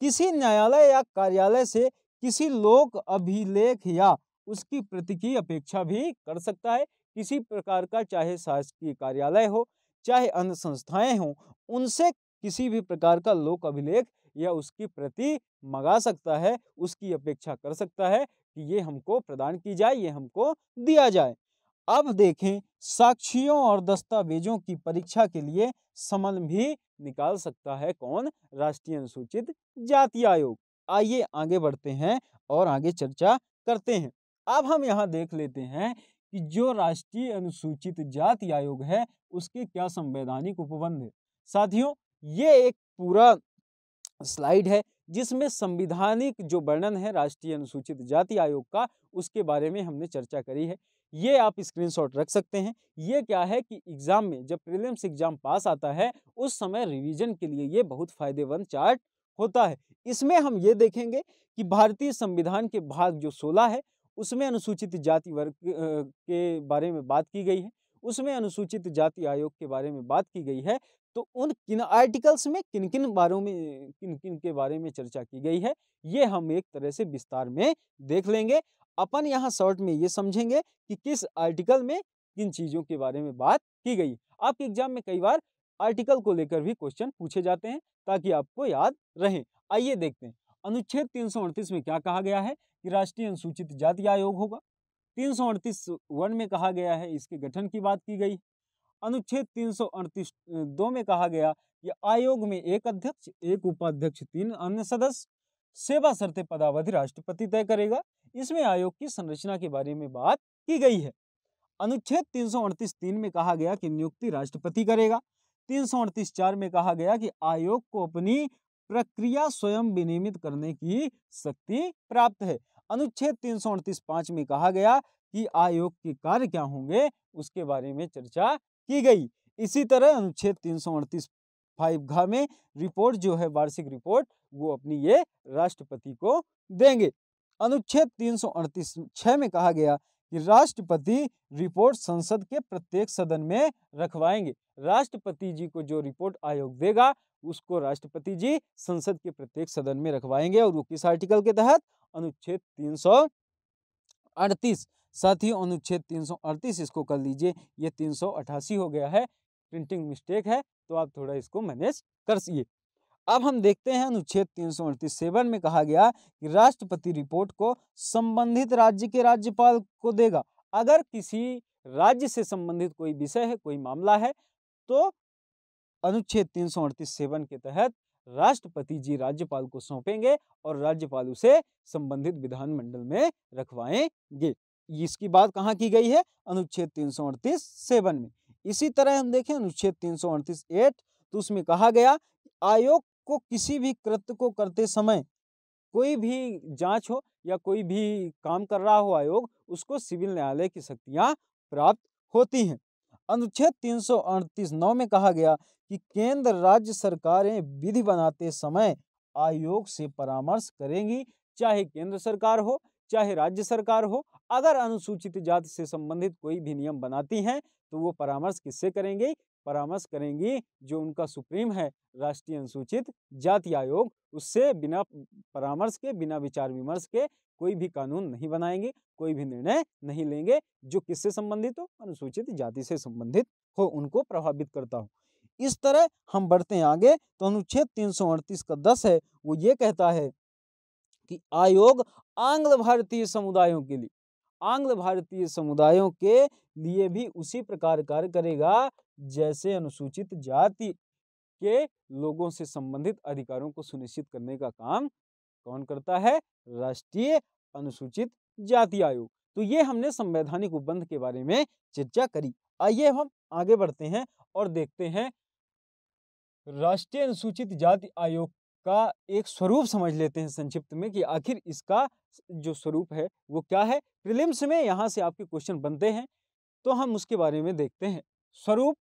किसी न्यायालय या कार्यालय से किसी लोक अभिलेख या उसकी प्रति की अपेक्षा भी कर सकता है किसी प्रकार का चाहे शासकीय कार्यालय हो चाहे अन्य संस्थाएं हों उनसे किसी भी प्रकार का लोक अभिलेख या उसकी प्रति मंगा सकता है उसकी अपेक्षा कर सकता है कि ये हमको प्रदान की जाए ये हमको दिया जाए अब देखें साक्षियों और दस्तावेजों की परीक्षा के लिए समन भी निकाल सकता है कौन राष्ट्रीय अनुसूचित जाति आयोग आइए आगे बढ़ते हैं और आगे चर्चा करते हैं अब हम यहाँ देख लेते हैं कि जो राष्ट्रीय अनुसूचित जाति आयोग है उसके क्या संवैधानिक उपबंध है साथियों ये एक पूरा स्लाइड है जिसमें संविधानिक जो वर्णन है राष्ट्रीय अनुसूचित जाति आयोग का उसके बारे में हमने चर्चा करी है ये आप स्क्रीनशॉट रख सकते हैं ये क्या है कि एग्ज़ाम में जब प्रीलिम्स एग्ज़ाम पास आता है उस समय रिवीजन के लिए ये बहुत फ़ायदेमंद चार्ट होता है इसमें हम ये देखेंगे कि भारतीय संविधान के भाग जो सोलह है उसमें अनुसूचित जाति वर्ग के बारे में बात की गई है उसमें अनुसूचित जाति आयोग के बारे में बात की गई है तो उन किन आर्टिकल्स में किन किन बारों में किन किन के बारे में चर्चा की गई है ये हम एक तरह से विस्तार में देख लेंगे अपन यहाँ शॉर्ट में ये समझेंगे कि किस आर्टिकल में किन चीज़ों के बारे में बात की गई आपके एग्जाम में कई बार आर्टिकल को लेकर भी क्वेश्चन पूछे जाते हैं ताकि आपको याद रहें आइए देखते हैं अनुच्छेद तीन में क्या कहा गया है कि राष्ट्रीय अनुसूचित जाति आयोग होगा तीन सौ अड़तीस वन में कहा गया है इसके गठन की बात की गई अनुच्छेद तीन दो में कहा गया कि आयोग में एक अध्यक्ष एक उपाध्यक्ष तीन अन्य सदस्य सेवा शर्त पदावधि राष्ट्रपति तय करेगा इसमें आयोग की संरचना के बारे में बात की गई है अनुच्छेद तीन सौ अड़तीस तीन में कहा गया कि नियुक्ति राष्ट्रपति करेगा तीन सौ अड़तीस चार में कहा गया कि आयोग को अपनी प्रक्रिया स्वयं विनियमित करने की शक्ति प्राप्त है अनुच्छेद तीन सौ अड़तीस पांच में कहा गया कि आयोग के कार्य क्या होंगे उसके बारे में चर्चा की गई इसी तरह अनुच्छेद तीन सौ अड़तीस फाइव घा में रिपोर्ट जो है वार्षिक रिपोर्ट वो अपनी ये राष्ट्रपति को देंगे अनुच्छेद तीन सौ अड़तीस छह में कहा गया कि राष्ट्रपति रिपोर्ट संसद के प्रत्येक सदन में रखवाएंगे राष्ट्रपति जी को जो रिपोर्ट आयोग देगा उसको राष्ट्रपति जी संसद के प्रत्येक सदन में रखवाएंगे और वो किस आर्टिकल के तहत अनुच्छेद तीन सौ अड़तीस साथ ही अनुच्छेद तीन सौ अड़तीस इसको कर लीजिए ये तीन सौ अठासी हो गया है प्रिंटिंग मिस्टेक है तो आप थोड़ा इसको मैनेज कर सीए अब हम देखते हैं अनुच्छेद तीन सौ अड़तीस सेवन में कहा गया कि राष्ट्रपति रिपोर्ट को संबंधित राज्य के राज्यपाल को देगा अगर किसी राज्य से संबंधित कोई विषय है कोई मामला है तो अनुच्छेद तीन सौ अड़तीस सेवन के तहत राष्ट्रपति जी राज्यपाल को सौंपेंगे और राज्यपाल उसे संबंधित विधानमंडल में रखवाएंगे इसकी बात कहाँ की गई है अनुच्छेद तीन सौ अड़तीस सेवन में इसी तरह हम देखें अनुच्छेद तीन सौ अड़तीस एट तो उसमें कहा गया आयोग को किसी भी कृत्य को करते समय कोई भी जांच हो या कोई भी काम कर रहा हो आयोग उसको सिविल न्यायालय की शक्तियां प्राप्त होती हैं अनुच्छेद तीन सौ अड़तीस नौ में कहा गया कि केंद्र राज्य सरकारें विधि बनाते समय आयोग से परामर्श करेंगी चाहे केंद्र सरकार हो चाहे राज्य सरकार हो अगर अनुसूचित जाति से संबंधित कोई भी नियम बनाती हैं तो वो परामर्श किससे करेंगे परामर्श करेंगी जो उनका सुप्रीम है राष्ट्रीय अनुसूचित जाति आयोग उससे बिना परामर्श के बिना विचार विमर्श के कोई भी कानून नहीं बनाएंगे कोई भी निर्णय नहीं लेंगे जो किससे संबंधित हो अनुसूचित जाति से संबंधित हो उनको प्रभावित करता हो इस तरह हम बढ़ते हैं आगे तो अनुच्छेद तीन सौ अड़तीस का दस है वो ये कहता है कि आयोग आंग्ल भारतीय समुदायों के लिए आंग्ल भारतीय समुदायों के लिए भी उसी प्रकार कार्य करेगा जैसे अनुसूचित जाति के लोगों से संबंधित अधिकारों को सुनिश्चित करने का काम कौन करता है राष्ट्रीय अनुसूचित जाति आयोग तो ये हमने संवैधानिक उपबंध के बारे में चर्चा करी आइए हम आगे बढ़ते हैं और देखते हैं राष्ट्रीय अनुसूचित जाति आयोग का एक स्वरूप समझ लेते हैं संक्षिप्त में कि आखिर इसका जो स्वरूप है वो क्या है प्रिलिम्स में यहाँ से आपके क्वेश्चन बनते हैं तो हम उसके बारे में देखते हैं स्वरूप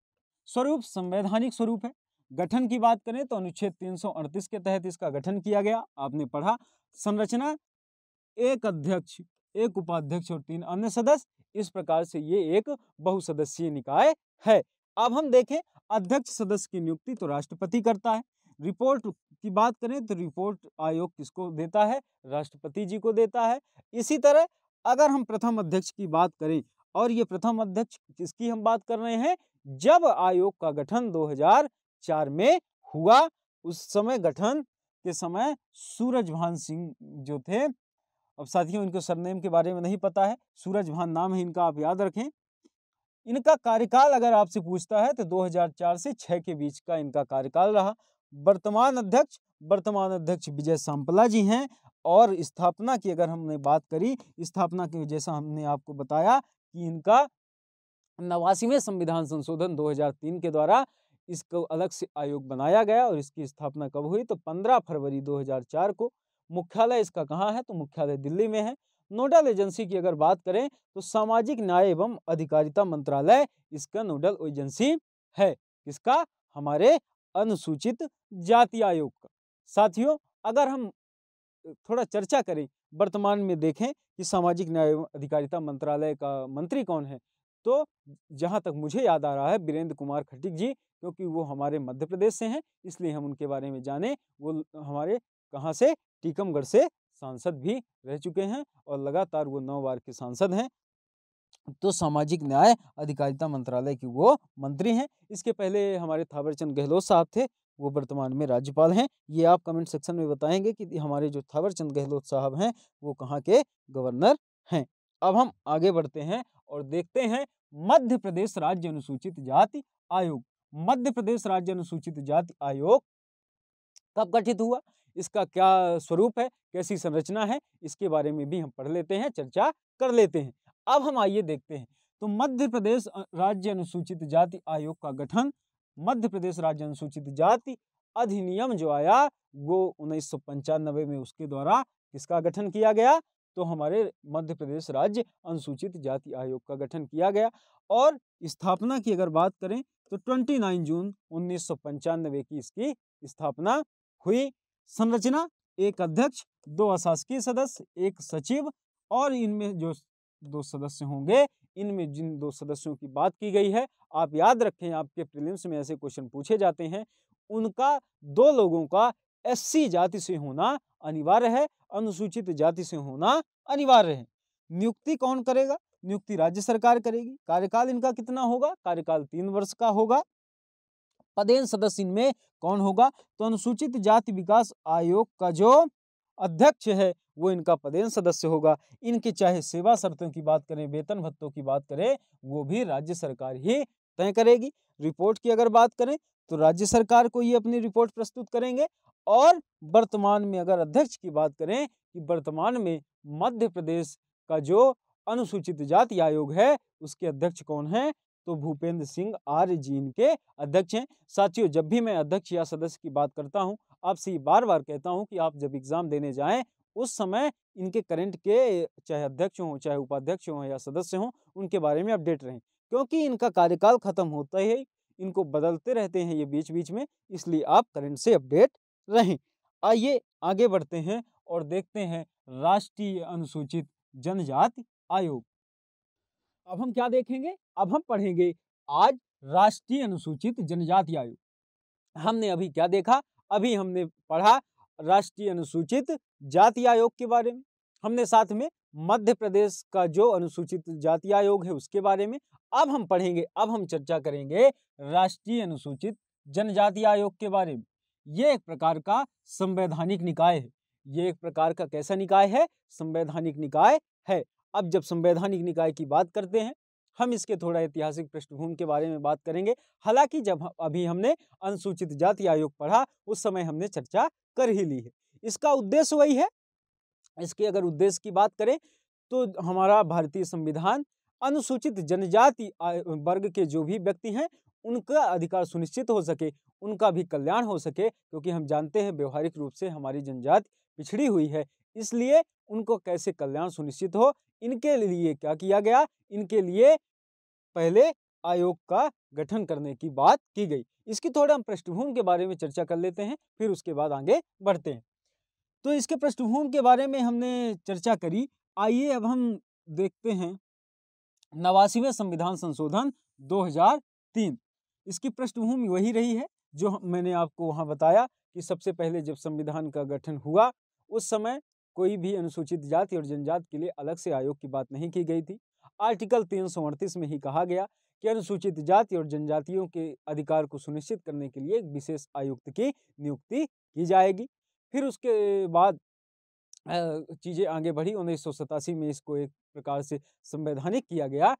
स्वरूप संवैधानिक स्वरूप है गठन की बात करें तो अनुच्छेद 338 के तहत इसका गठन किया गया आपने पढ़ा संरचना एक अध्यक्ष एक उपाध्यक्ष और तीन अन्य सदस्य इस प्रकार से ये एक बहुसदस्यीय निकाय है अब हम देखें अध्यक्ष सदस्य की नियुक्ति तो राष्ट्रपति करता है रिपोर्ट की बात करें तो रिपोर्ट आयोग किसको देता है राष्ट्रपति जी को देता है इसी तरह अगर हम प्रथम अध्यक्ष की बात करें और ये प्रथम अध्यक्ष किसकी हम बात कर रहे हैं जब आयोग का गठन 2004 में हुआ उस समय गठन के समय सूरजभान सिंह जो थे अब साथियों इनको सरनेम के बारे में नहीं पता है सूरजभान नाम है इनका आप याद रखें इनका कार्यकाल अगर आपसे पूछता है तो 2004 से 6 के बीच का इनका कार्यकाल रहा वर्तमान अध्यक्ष वर्तमान अध्यक्ष विजय सांपला जी हैं और स्थापना की अगर हमने बात करी स्थापना की जैसा हमने आपको बताया कि इनका नवासीवें संविधान संशोधन 2003 के द्वारा इसको अलग से आयोग बनाया गया और इसकी स्थापना कब हुई तो 15 फरवरी 2004 को मुख्यालय इसका कहाँ है तो मुख्यालय दिल्ली में है नोडल एजेंसी की अगर बात करें तो सामाजिक न्याय एवं अधिकारिता मंत्रालय इसका नोडल एजेंसी है इसका हमारे अनुसूचित जाति आयोग का साथियों अगर हम थोड़ा चर्चा करें वर्तमान में देखें कि सामाजिक न्याय एवं अधिकारिता मंत्रालय का मंत्री कौन है तो जहाँ तक मुझे याद आ रहा है वीरेंद्र कुमार खटिक जी क्योंकि वो हमारे मध्य प्रदेश से हैं इसलिए हम उनके बारे में जाने वो हमारे कहाँ से टीकमगढ़ से सांसद भी रह चुके हैं और लगातार वो नौ बार के सांसद हैं तो सामाजिक न्याय अधिकारिता मंत्रालय की वो मंत्री हैं इसके पहले हमारे थावरचंद गहलोत साहब थे वो वर्तमान में राज्यपाल हैं ये आप कमेंट सेक्शन में बताएंगे कि हमारे जो थावरचंद गहलोत साहब हैं वो कहाँ के गवर्नर हैं अब हम आगे बढ़ते हैं और देखते हैं मध्य प्रदेश राज्य अनुसूचित जाति आयोग मध्य प्रदेश राज्य अनुसूचित जाति आयोग कब गठित हुआ इसका क्या स्वरूप है कैसी संरचना है इसके बारे में भी हम पढ़ लेते हैं चर्चा कर लेते हैं अब हम आइए देखते हैं तो मध्य प्रदेश राज्य अनुसूचित जाति आयोग का गठन मध्य प्रदेश राज्य अनुसूचित जाति अधिनियम जो आया वो उन्नीस में उसके द्वारा किसका गठन किया गया तो हमारे मध्य प्रदेश राज्य अनुसूचित जाति आयोग का गठन किया गया और स्थापना की अगर बात करें तो 29 जून उन्नीस की इसकी स्थापना हुई संरचना एक अध्यक्ष दो अशासकीय सदस्य एक सचिव और इनमें जो दो सदस्य होंगे इनमें जिन दो सदस्यों की बात की गई है आप याद रखें आपके प्रीलिम्स में ऐसे क्वेश्चन पूछे जाते हैं उनका दो लोगों का एससी जाति से होना अनिवार्य है अनुसूचित जाति से होना अनिवार्य है नियुक्ति कौन करेगा नियुक्ति राज्य सरकार करेगी कार्यकाल इनका कितना होगा कार्यकाल तीन वर्ष का होगा पदेन सदस्य इनमें कौन होगा तो अनुसूचित जाति विकास आयोग का जो अध्यक्ष है वो इनका पदेन सदस्य होगा इनके चाहे सेवा शर्तों की बात करें वेतन भत्तों की बात करें वो भी राज्य सरकार ही तय करेगी रिपोर्ट की अगर बात करें तो राज्य सरकार को ये अपनी रिपोर्ट प्रस्तुत करेंगे और वर्तमान में अगर अध्यक्ष की बात करें कि वर्तमान में मध्य प्रदेश का जो अनुसूचित जाति आयोग है उसके अध्यक्ष कौन है तो भूपेंद्र सिंह आर्य जी इनके अध्यक्ष हैं साथियों जब भी मैं अध्यक्ष या सदस्य की बात करता हूँ आपसे बार बार कहता हूँ कि आप जब एग्ज़ाम देने जाएं उस समय इनके करंट के चाहे अध्यक्ष हों चाहे उपाध्यक्ष हों या सदस्य हों उनके बारे में अपडेट रहें क्योंकि इनका कार्यकाल खत्म होता ही इनको बदलते रहते हैं ये बीच बीच में इसलिए आप करंट से अपडेट रहें आइए आगे बढ़ते हैं और देखते हैं राष्ट्रीय अनुसूचित जनजाति आयोग अब हम क्या देखेंगे अब हम पढ़ेंगे आज राष्ट्रीय अनुसूचित जनजाति आयोग हमने अभी क्या देखा अभी हमने पढ़ा राष्ट्रीय अनुसूचित जाति आयोग के बारे में हमने साथ में मध्य प्रदेश का जो अनुसूचित जाति आयोग है उसके बारे में अब हम पढ़ेंगे अब हम चर्चा करेंगे राष्ट्रीय अनुसूचित जनजाति आयोग के बारे में ये एक प्रकार का संवैधानिक निकाय है ये एक प्रकार का कैसा निकाय है संवैधानिक निकाय है अब जब संवैधानिक निकाय की बात करते हैं हम इसके थोड़ा ऐतिहासिक पृष्ठभूमि के बारे में बात करेंगे हालांकि जब अभी हमने अनुसूचित जाति आयोग पढ़ा उस समय हमने चर्चा कर ही ली है इसका उद्देश्य वही है इसके अगर उद्देश्य की बात करें तो हमारा भारतीय संविधान अनुसूचित जनजाति वर्ग के जो भी व्यक्ति हैं उनका अधिकार सुनिश्चित हो सके उनका भी कल्याण हो सके क्योंकि हम जानते हैं व्यवहारिक रूप से हमारी जनजाति पिछड़ी हुई है इसलिए उनको कैसे कल्याण सुनिश्चित हो इनके लिए क्या किया गया इनके लिए पहले आयोग का गठन करने की बात की गई इसकी थोड़ा हम पृष्ठभूमि के बारे में चर्चा कर लेते हैं फिर उसके बाद आगे बढ़ते हैं तो इसके पृष्ठभूमि के बारे में हमने चर्चा करी आइए अब हम देखते हैं नवासीवें संविधान संशोधन 2003 इसकी पृष्ठभूमि वही रही है जो मैंने आपको वहाँ बताया कि सबसे पहले जब संविधान का गठन हुआ उस समय कोई भी अनुसूचित जाति और जनजाति के लिए अलग से आयोग की बात नहीं की गई थी आर्टिकल तीन में ही कहा गया कि अनुसूचित जाति और जनजातियों के अधिकार को सुनिश्चित करने के लिए एक विशेष आयुक्त की नियुक्ति की जाएगी फिर उसके बाद चीज़ें आगे बढ़ी उन्नीस में इसको एक प्रकार से संवैधानिक किया गया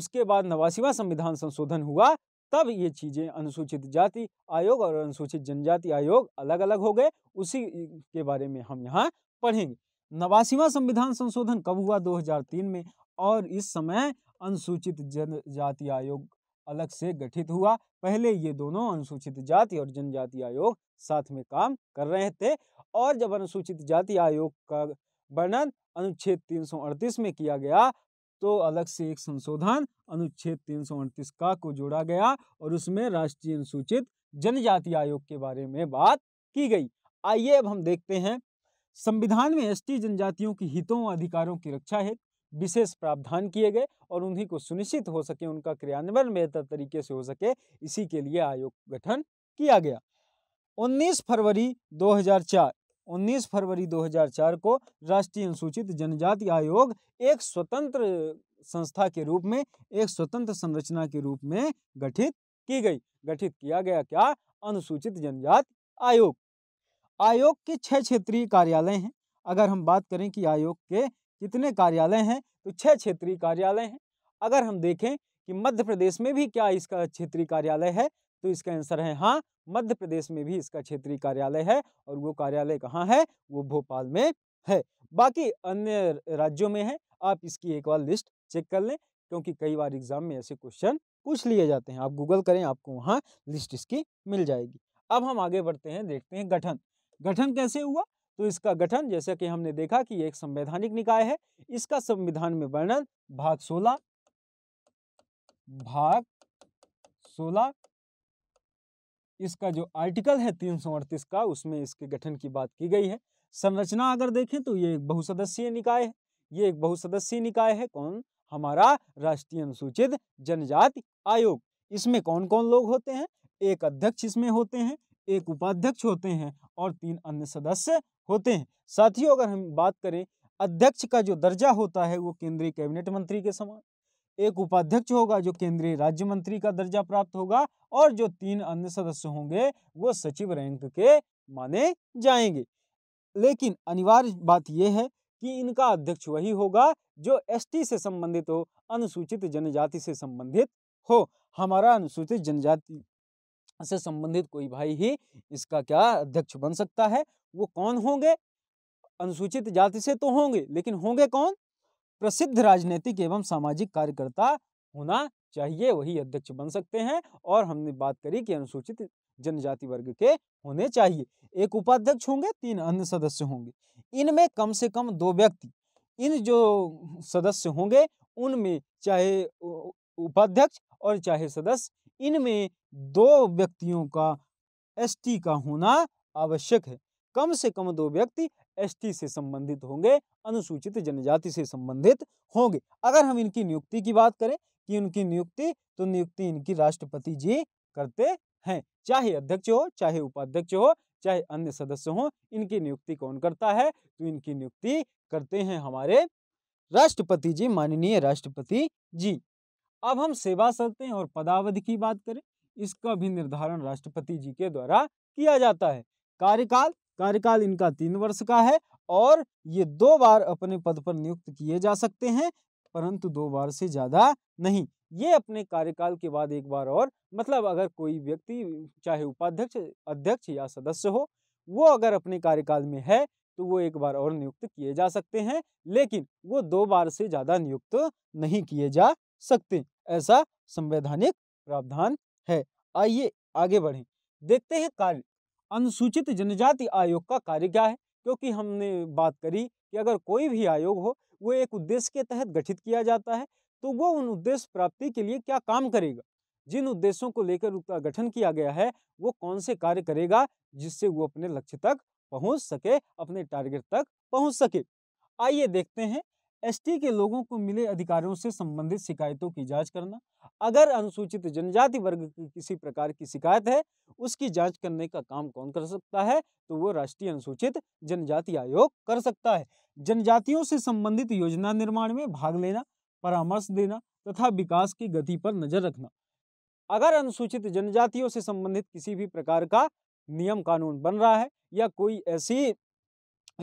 उसके बाद नवासीवा संविधान संशोधन हुआ तब ये चीज़ें अनुसूचित जाति आयोग और अनुसूचित जनजाति आयोग अलग अलग हो गए उसी के बारे में हम यहाँ पढ़ेंगे नवासीवा संविधान संशोधन कब हुआ 2003 में और इस समय अनुसूचित जनजाति आयोग अलग से गठित हुआ पहले ये दोनों अनुसूचित जाति और जनजाति आयोग साथ में काम कर रहे थे और जब अनुसूचित जाति आयोग का वर्णन अनुच्छेद 338 में किया गया तो अलग से एक संशोधन अनुच्छेद तीन सौ अड़तीस का को जोड़ा गया और उसमें राष्ट्रीय अनुसूचित जनजाति आयोग के बारे में बात की गई आइए अब हम देखते हैं संविधान में एसटी जनजातियों के हितों और अधिकारों की रक्षा हेतु विशेष प्रावधान किए गए और उन्हीं को सुनिश्चित हो सके उनका क्रियान्वयन बेहतर तरीके से हो सके इसी के लिए आयोग गठन किया गया 19 फरवरी 2004 19 फरवरी 2004 को राष्ट्रीय अनुसूचित जनजाति आयोग एक स्वतंत्र संस्था के रूप में एक स्वतंत्र संरचना के रूप में गठित की गई गठित किया गया क्या अनुसूचित जनजाति आयोग आयोग के छह क्षेत्रीय कार्यालय हैं अगर हम बात करें कि आयोग के कितने कार्यालय हैं तो छह क्षेत्रीय कार्यालय हैं अगर हम देखें कि मध्य प्रदेश में भी क्या इसका क्षेत्रीय कार्यालय है तो इसका आंसर है हाँ मध्य प्रदेश में भी इसका क्षेत्रीय कार्यालय है और वो कार्यालय कहाँ है वो भोपाल में है बाकी अन्य राज्यों में है आप इसकी एक बार लिस्ट चेक कर लें क्योंकि कई बार एग्जाम में ऐसे क्वेश्चन पूछ लिए जाते हैं आप गूगल करें आपको वहाँ लिस्ट इसकी मिल जाएगी अब हम आगे बढ़ते हैं देखते हैं गठन गठन कैसे हुआ तो इसका गठन जैसा कि हमने देखा कि एक संवैधानिक निकाय है इसका संविधान में वर्णन भाग सोलह भाग सोलह इसका जो आर्टिकल है तीन सौ अड़तीस का उसमें इसके गठन की बात की गई है संरचना अगर देखें तो ये एक बहुसदस्यीय निकाय है ये एक बहुसदस्यीय निकाय है कौन हमारा राष्ट्रीय अनुसूचित जनजाति आयोग इसमें कौन कौन लोग होते हैं एक अध्यक्ष इसमें होते हैं एक उपाध्यक्ष होते हैं और तीन अन्य सदस्य होते हैं साथियों अगर हम बात करें अध्यक्ष का जो दर्जा होता है वो केंद्रीय कैबिनेट मंत्री के समान एक उपाध्यक्ष होगा जो केंद्रीय राज्य मंत्री का दर्जा प्राप्त होगा और जो तीन अन्य सदस्य होंगे वो सचिव रैंक के माने जाएंगे लेकिन अनिवार्य बात यह है कि इनका अध्यक्ष वही होगा जो एसटी से संबंधित हो अनुसूचित जनजाति से संबंधित हो हमारा अनुसूचित जनजाति से संबंधित कोई भाई ही इसका क्या अध्यक्ष बन सकता है वो कौन होंगे अनुसूचित जाति से तो होंगे लेकिन होंगे कौन प्रसिद्ध राजनीतिक एवं सामाजिक कार्यकर्ता होना चाहिए वही अध्यक्ष बन सकते हैं और हमने बात करी कि अनुसूचित जनजाति वर्ग के होने चाहिए एक उपाध्यक्ष होंगे तीन अन्य सदस्य होंगे इनमें कम से कम दो व्यक्ति इन जो सदस्य होंगे उनमें चाहे उपाध्यक्ष और चाहे सदस्य इनमें दो व्यक्तियों का एसटी का होना आवश्यक है कम से कम दो व्यक्ति एसटी से संबंधित होंगे अनुसूचित जनजाति से संबंधित होंगे अगर हम इनकी नियुक्ति की बात करें कि उनकी नियुक्ति तो नियुक्ति इनकी राष्ट्रपति जी करते हैं चाहे अध्यक्ष हो चाहे उपाध्यक्ष हो चाहे अन्य सदस्य हो इनकी नियुक्ति कौन करता है तो इनकी नियुक्ति करते हैं हमारे राष्ट्रपति जी माननीय राष्ट्रपति जी अब हम सेवा सत्य और पदावधि की बात करें इसका भी निर्धारण राष्ट्रपति जी के द्वारा किया जाता है कार्यकाल कार्यकाल इनका तीन वर्ष का है और ये दो बार अपने पद पर नियुक्त किए जा सकते हैं परंतु दो बार से ज़्यादा नहीं ये अपने कार्यकाल के बाद एक बार और मतलब अगर कोई व्यक्ति चाहे उपाध्यक्ष अध्यक्ष या सदस्य हो वो अगर अपने कार्यकाल में है तो वो एक बार और नियुक्त किए जा सकते हैं लेकिन वो दो बार से ज़्यादा नियुक्त नहीं किए जा सकते ऐसा संवैधानिक प्रावधान है आइए आगे बढ़ें देखते हैं कार्य अनुसूचित जनजाति आयोग का कार्य क्या है क्योंकि हमने बात करी कि अगर कोई भी आयोग हो वो एक उद्देश्य के तहत गठित किया जाता है तो वो उन उद्देश्य प्राप्ति के लिए क्या काम करेगा जिन उद्देश्यों को लेकर उसका गठन किया गया है वो कौन से कार्य करेगा जिससे वो अपने लक्ष्य तक पहुंच सके अपने टारगेट तक पहुंच सके आइए देखते हैं एसटी के लोगों को मिले अधिकारों से संबंधित शिकायतों की जांच करना अगर अनुसूचित जनजाति वर्ग की किसी प्रकार की शिकायत है उसकी जांच करने का काम कौन कर सकता है तो वो राष्ट्रीय अनुसूचित जनजाति आयोग कर सकता है जनजातियों से संबंधित योजना निर्माण में भाग लेना परामर्श देना तथा विकास की गति पर नजर रखना अगर अनुसूचित जनजातियों से संबंधित किसी भी प्रकार का नियम कानून बन रहा है या कोई ऐसी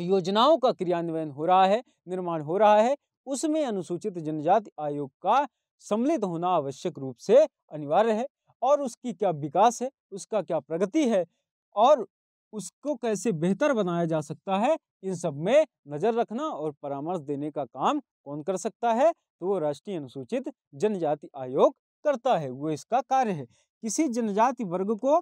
योजनाओं का क्रियान्वयन हो रहा है निर्माण हो रहा है उसमें अनुसूचित जनजाति आयोग का सम्मिलित होना आवश्यक रूप से अनिवार्य है और उसकी क्या विकास है उसका क्या प्रगति है और उसको कैसे बेहतर बनाया जा सकता है इन सब में नज़र रखना और परामर्श देने का काम कौन कर सकता है तो वो राष्ट्रीय अनुसूचित जनजाति आयोग करता है वो इसका कार्य है किसी जनजाति वर्ग को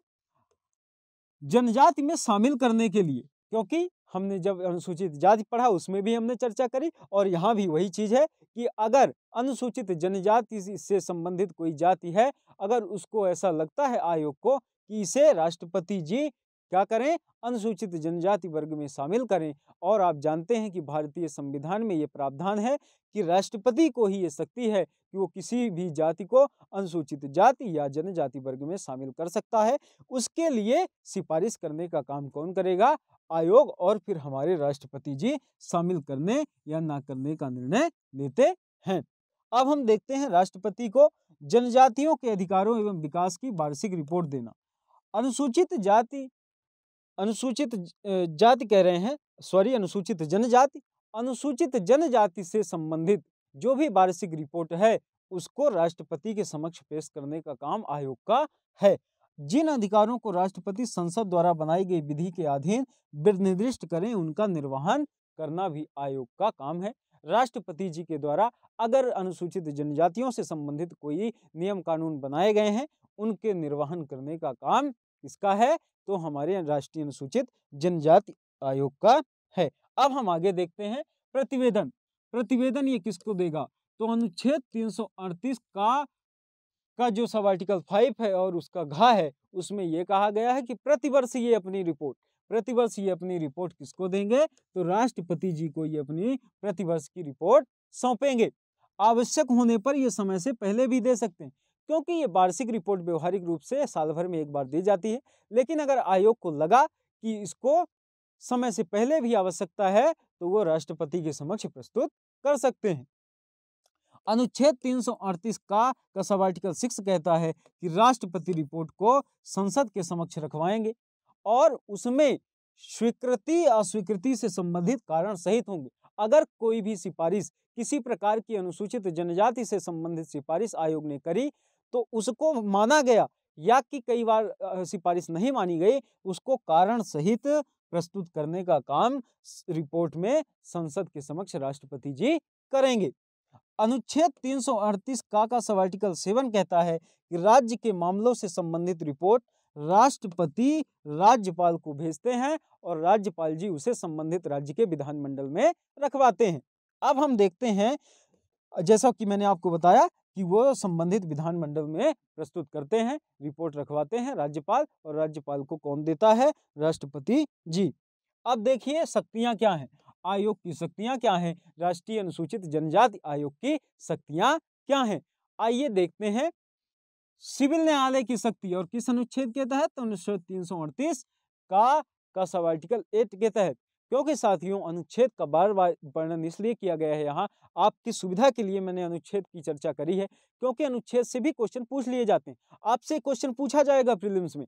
जनजाति में शामिल करने के लिए क्योंकि हमने जब अनुसूचित जाति पढ़ा उसमें भी हमने चर्चा करी और यहाँ भी वही चीज़ है कि अगर अनुसूचित जनजाति से संबंधित कोई जाति है अगर उसको ऐसा लगता है आयोग को कि इसे राष्ट्रपति जी क्या करें अनुसूचित जनजाति वर्ग में शामिल करें और आप जानते हैं कि भारतीय संविधान में ये प्रावधान है कि राष्ट्रपति को ही ये शक्ति है कि वो किसी भी जाति को अनुसूचित जाति या जनजाति वर्ग में शामिल कर सकता है उसके लिए सिफारिश करने का काम कौन करेगा आयोग और फिर हमारे राष्ट्रपति जी शामिल करने या ना करने का निर्णय लेते हैं अब हम देखते हैं राष्ट्रपति को जनजातियों के अधिकारों एवं विकास की वार्षिक रिपोर्ट देना अनुसूचित जाति अनुसूचित जाति कह रहे हैं सॉरी अनुसूचित जनजाति अनुसूचित जनजाति से संबंधित जो भी वार्षिक रिपोर्ट है उसको राष्ट्रपति के समक्ष पेश करने का काम आयोग का है जिन अधिकारों को राष्ट्रपति संसद द्वारा बनाई गई विधि के अधीन निर्दिष्ट करें उनका निर्वहन करना भी आयोग का काम है राष्ट्रपति जी के द्वारा अगर अनुसूचित जनजातियों से संबंधित कोई नियम कानून बनाए गए हैं उनके निर्वहन करने का काम किसका है तो हमारे राष्ट्रीय अनुसूचित जनजाति आयोग का है अब हम आगे देखते हैं प्रतिवेदन प्रतिवेदन ये किसको देगा तो अनुच्छेद 338 का का जो सब आर्टिकल फाइव है और उसका घा है उसमें ये कहा गया है कि प्रतिवर्ष ये अपनी रिपोर्ट प्रतिवर्ष ये अपनी रिपोर्ट किसको देंगे तो राष्ट्रपति जी को ये अपनी प्रतिवर्ष की रिपोर्ट सौंपेंगे आवश्यक होने पर ये समय से पहले भी दे सकते हैं क्योंकि ये वार्षिक रिपोर्ट व्यवहारिक रूप से साल भर में एक बार दी जाती है लेकिन अगर आयोग को लगा कि इसको समय से पहले भी आवश्यकता है तो वो राष्ट्रपति के समक्ष प्रस्तुत कर सकते हैं अनुच्छेद 338 का का सब आर्टिकल सिक्स कहता है कि राष्ट्रपति रिपोर्ट को संसद के समक्ष रखवाएंगे और उसमें स्वीकृति अस्वीकृति से संबंधित कारण सहित होंगे अगर कोई भी सिफारिश किसी प्रकार की अनुसूचित जनजाति से संबंधित सिफारिश आयोग ने करी तो उसको माना गया या कि कई बार सिफारिश नहीं मानी गई उसको कारण सहित प्रस्तुत करने का काम रिपोर्ट में संसद के समक्ष राष्ट्रपति जी करेंगे अनुच्छेद 338 का का सब आर्टिकल सेवन कहता है कि राज्य के मामलों से संबंधित रिपोर्ट राष्ट्रपति राज्यपाल को भेजते हैं और राज्यपाल जी उसे संबंधित राज्य के विधानमंडल में रखवाते हैं अब हम देखते हैं जैसा कि मैंने आपको बताया कि वो संबंधित विधानमंडल में प्रस्तुत करते हैं रिपोर्ट रखवाते हैं राज्यपाल और राज्यपाल को कौन देता है राष्ट्रपति जी अब देखिए शक्तियाँ क्या हैं आयोग की शक्तियां क्या हैं राष्ट्रीय अनुसूचित जनजाति आयोग की शक्तियां क्या हैं आइए देखते हैं सिविल न्यायालय की शक्ति और किस अनुच्छेद के तहत अनुच्छेद तीन सौ अड़तीस का का सब आर्टिकल एट के तहत क्योंकि साथियों अनुच्छेद का बार बार वर्णन इसलिए किया गया है यहाँ आपकी सुविधा के लिए मैंने अनुच्छेद की चर्चा करी है क्योंकि अनुच्छेद से भी क्वेश्चन पूछ लिए जाते हैं आपसे क्वेश्चन पूछा जाएगा प्रीलिम्स में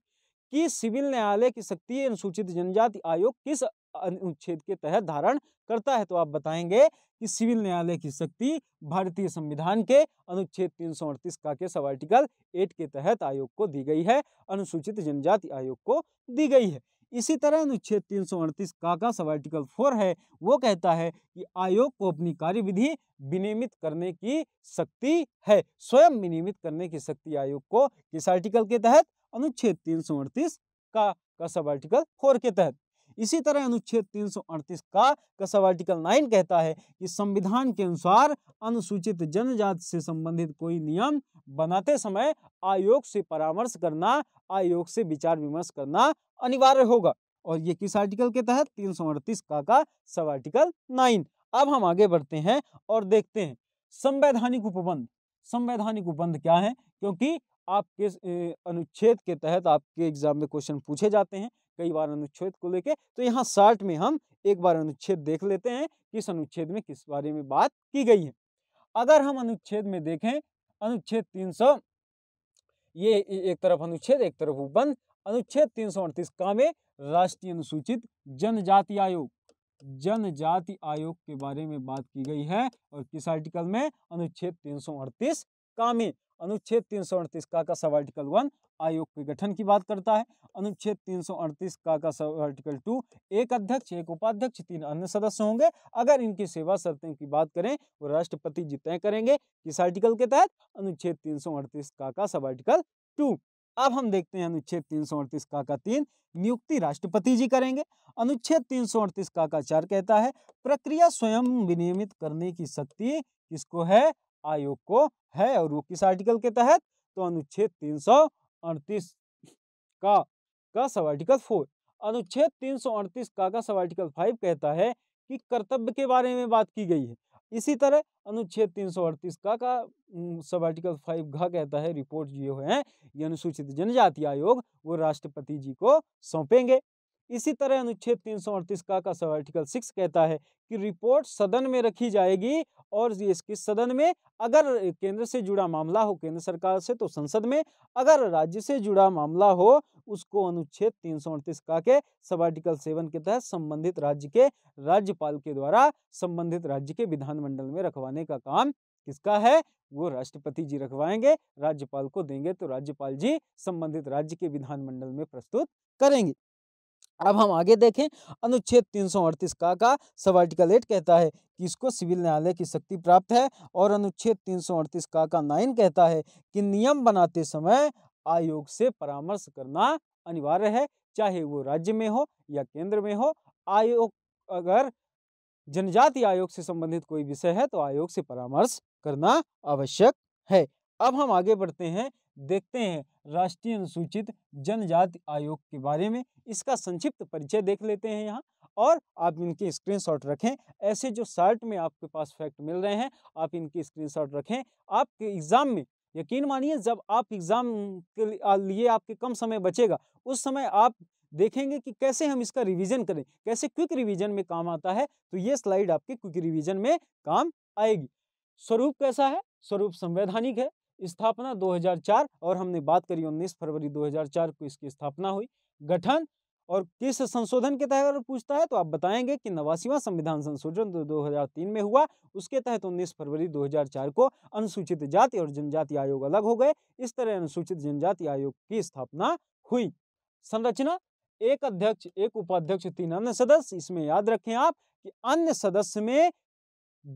कि सिविल न्यायालय की शक्ति अनुसूचित जनजाति आयोग किस अनुच्छेद के तहत धारण करता है तो आप बताएंगे कि सिविल न्यायालय की शक्ति भारतीय संविधान के अनुच्छेद तीन सौ अड़तीस का के सब आर्टिकल एट के तहत आयोग को दी गई है अनुसूचित जनजाति आयोग को दी गई है इसी तरह अनुच्छेद तीन सौ अड़तीस का का सब आर्टिकल फोर है वो कहता है कि आयोग को अपनी कार्यविधि विनियमित करने की शक्ति है स्वयं विनियमित करने की शक्ति आयोग को किस आर्टिकल के तहत अनुच्छेद तीन सौ अड़तीस का का सब आर्टिकल फोर के तहत इसी तरह अनुच्छेद 338 का कसब आर्टिकल 9 कहता है कि संविधान के अनुसार अनुसूचित जनजाति से संबंधित कोई नियम बनाते समय आयोग से परामर्श करना आयोग से विचार विमर्श करना अनिवार्य होगा और ये किस आर्टिकल के तहत तीन सौ अड़तीस का का सब आर्टिकल नाइन अब हम आगे बढ़ते हैं और देखते हैं संवैधानिक उपबंध संवैधानिक उपबंध क्या है क्योंकि आपके अनुच्छेद के तहत आपके एग्जाम में क्वेश्चन पूछे जाते हैं कई बार अनुच्छेद को लेके तो यहाँ साठ में हम एक बार अनुच्छेद देख लेते हैं इस अनुच्छेद में किस बारे में बात की गई है अगर हम अनुच्छेद में देखें अनुच्छेद 300 ये एक तरफ अनुच्छेद एक तरफ उपबंध अनुच्छेद तीन सौ अड़तीस का में राष्ट्रीय अनुसूचित जनजाति आयोग जनजाति आयोग के बारे में बात की गई है और किस आर्टिकल में अनुच्छेद तीन सौ अड़तीस का में अनुच्छेद तीन सौ अड़तीस का का सब आर्टिकल वन आयोग के गठन की बात करता है अनुच्छेद 338 का का सब आर्टिकल टू एक अध्यक्ष एक उपाध्यक्ष तीन अन्य सदस्य होंगे अगर इनकी सेवा शर्तें की बात करें तो राष्ट्रपति जी तय करेंगे किस आर्टिकल के तहत अनुच्छेद 338 का का सब आर्टिकल टू अब हम देखते हैं अनुच्छेद तीन सौ अड़तीस का का तीन नियुक्ति राष्ट्रपति जी करेंगे अनुच्छेद तीन सौ अड़तीस का का चार कहता है प्रक्रिया स्वयं विनियमित करने की शक्ति किसको है आयोग को है और वो किस आर्टिकल के तहत तो अनुच्छेद तीन सौ अड़तीस का का सब आर्टिकल फोर अनुच्छेद तीन सौ अड़तीस का का सब आर्टिकल फाइव कहता है कि कर्तव्य के बारे में बात की गई है इसी तरह अनुच्छेद तीन सौ अड़तीस का का सब आर्टिकल फाइव का कहता है रिपोर्ट जो है ये अनुसूचित जनजाति आयोग वो राष्ट्रपति जी को सौंपेंगे इसी तरह अनुच्छेद तीन सौ अड़तीस का का सब आर्टिकल सिक्स कहता है कि रिपोर्ट सदन में रखी जाएगी और ये इसकी सदन में अगर केंद्र से जुड़ा मामला हो केंद्र सरकार से तो संसद में अगर राज्य से जुड़ा मामला हो उसको अनुच्छेद तीन सौ अड़तीस का के सब आर्टिकल सेवन के तहत संबंधित राज्य के राज्यपाल के द्वारा संबंधित राज्य के विधानमंडल में रखवाने का काम किसका है वो राष्ट्रपति जी रखवाएंगे राज्यपाल को देंगे तो राज्यपाल जी संबंधित राज्य के विधानमंडल में प्रस्तुत करेंगे अब हम आगे देखें अनुच्छेद 338 का का सब आर्टिकल एट कहता है कि इसको सिविल न्यायालय की शक्ति प्राप्त है और अनुच्छेद 338 का का नाइन कहता है कि नियम बनाते समय आयोग से परामर्श करना अनिवार्य है चाहे वो राज्य में हो या केंद्र में हो आयोग अगर जनजाति आयोग से संबंधित कोई विषय है तो आयोग से परामर्श करना आवश्यक है अब हम आगे बढ़ते हैं देखते हैं राष्ट्रीय अनुसूचित जनजाति आयोग के बारे में इसका संक्षिप्त परिचय देख लेते हैं यहाँ और आप इनके स्क्रीनशॉट रखें ऐसे जो शार्ट में आपके पास फैक्ट मिल रहे हैं आप इनके स्क्रीनशॉट रखें आपके एग्ज़ाम में यकीन मानिए जब आप एग्ज़ाम के लिए आपके कम समय बचेगा उस समय आप देखेंगे कि कैसे हम इसका रिवीजन करें कैसे क्विक रिवीजन में काम आता है तो ये स्लाइड आपके क्विक रिवीजन में काम आएगी स्वरूप कैसा है स्वरूप संवैधानिक है स्थापना 2004 और हमने बात करी उन्नीस फरवरी 2004 को इसकी स्थापना हुई गठन और किस संशोधन के तहत पूछता है तो आप बताएंगे कि नवासीवा संविधान संशोधन जो 2003 में हुआ उसके तहत उन्नीस फरवरी 2004 को अनुसूचित जाति और जनजाति आयोग अलग हो गए इस तरह अनुसूचित जनजाति आयोग की स्थापना हुई संरचना एक अध्यक्ष एक उपाध्यक्ष तीन अन्य सदस्य इसमें याद रखें आप कि अन्य सदस्य में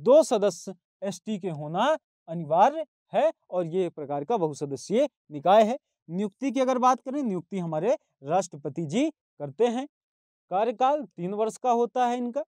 दो सदस्य एस के होना अनिवार्य है और ये एक प्रकार का बहुसदस्यीय निकाय है नियुक्ति की अगर बात करें नियुक्ति हमारे राष्ट्रपति जी करते हैं कार्यकाल तीन वर्ष का होता है इनका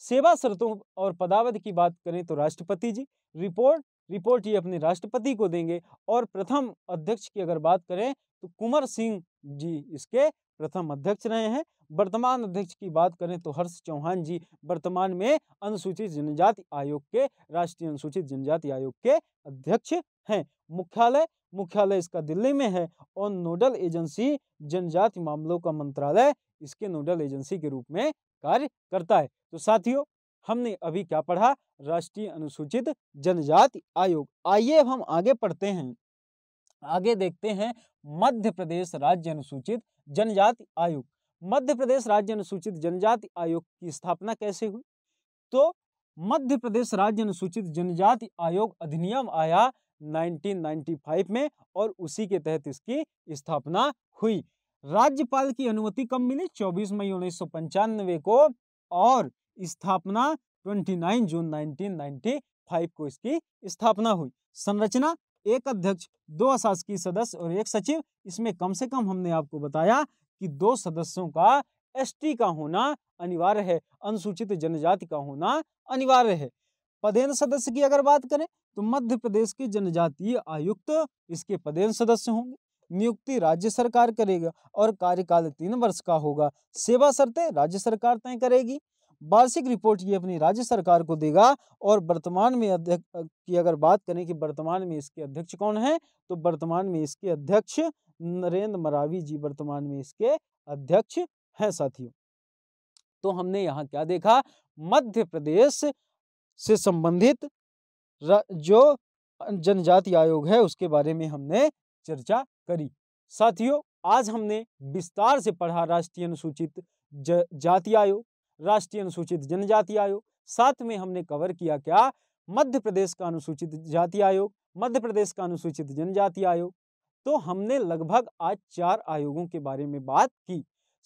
सेवा शर्तों और पदावध की बात करें तो राष्ट्रपति जी रिपोर्ट रिपोर्ट ये अपने राष्ट्रपति को देंगे और प्रथम अध्यक्ष की अगर बात करें तो कुंवर सिंह जी इसके प्रथम अध्यक्ष रहे हैं वर्तमान अध्यक्ष की बात करें तो हर्ष चौहान जी वर्तमान में अनुसूचित जनजाति आयोग के राष्ट्रीय अनुसूचित जनजाति आयोग के अध्यक्ष हैं मुख्यालय मुख्यालय इसका दिल्ली में है और नोडल एजेंसी जनजाति मामलों का मंत्रालय इसके नोडल एजेंसी के रूप में कार्य करता है तो साथियों हमने अभी क्या पढ़ा राष्ट्रीय अनुसूचित जनजाति आयोग आइए अब हम आगे पढ़ते हैं आगे देखते हैं मध्य प्रदेश राज्य अनुसूचित जनजाति आयोग मध्य प्रदेश राज्य अनुसूचित जनजाति आयोग की स्थापना कैसे हुई तो मध्य प्रदेश राज्य अनुसूचित जनजाति आयोग अधिनियम आया 1995 में और उसी के तहत इसकी स्थापना हुई राज्यपाल की अनुमति कब मिली 24 मई उन्नीस को और स्थापना 29 जून 1995 को इसकी स्थापना हुई संरचना एक अध्यक्ष दो अशासकीय सदस्य और एक सचिव इसमें कम से कम हमने आपको बताया कि दो सदस्यों का एसटी का होना अनिवार्य है अनुसूचित जनजाति का होना अनिवार्य है पदेन सदस्य की अगर बात करें तो मध्य प्रदेश के जनजातीय आयुक्त इसके पदेन सदस्य होंगे नियुक्ति राज्य सरकार करेगा और कार्यकाल तीन वर्ष का होगा सेवा शर्तें राज्य सरकार तय करेगी वार्षिक रिपोर्ट ये अपनी राज्य सरकार को देगा और वर्तमान में अध्यक्ष की अगर बात करें कि वर्तमान में इसके अध्यक्ष कौन है तो वर्तमान में इसके अध्यक्ष नरेंद्र मरावी जी वर्तमान में इसके अध्यक्ष हैं साथियों तो हमने यहाँ क्या देखा मध्य प्रदेश से संबंधित जो जनजाति आयोग है उसके बारे में हमने चर्चा करी साथियों आज हमने विस्तार से पढ़ा राष्ट्रीय अनुसूचित जाति आयोग राष्ट्रीय अनुसूचित जनजाति आयोग साथ में हमने कवर किया क्या मध्य प्रदेश का अनुसूचित जाति आयोग मध्य प्रदेश का अनुसूचित जनजाति आयोग तो हमने लगभग आज चार आयोगों के बारे में बात की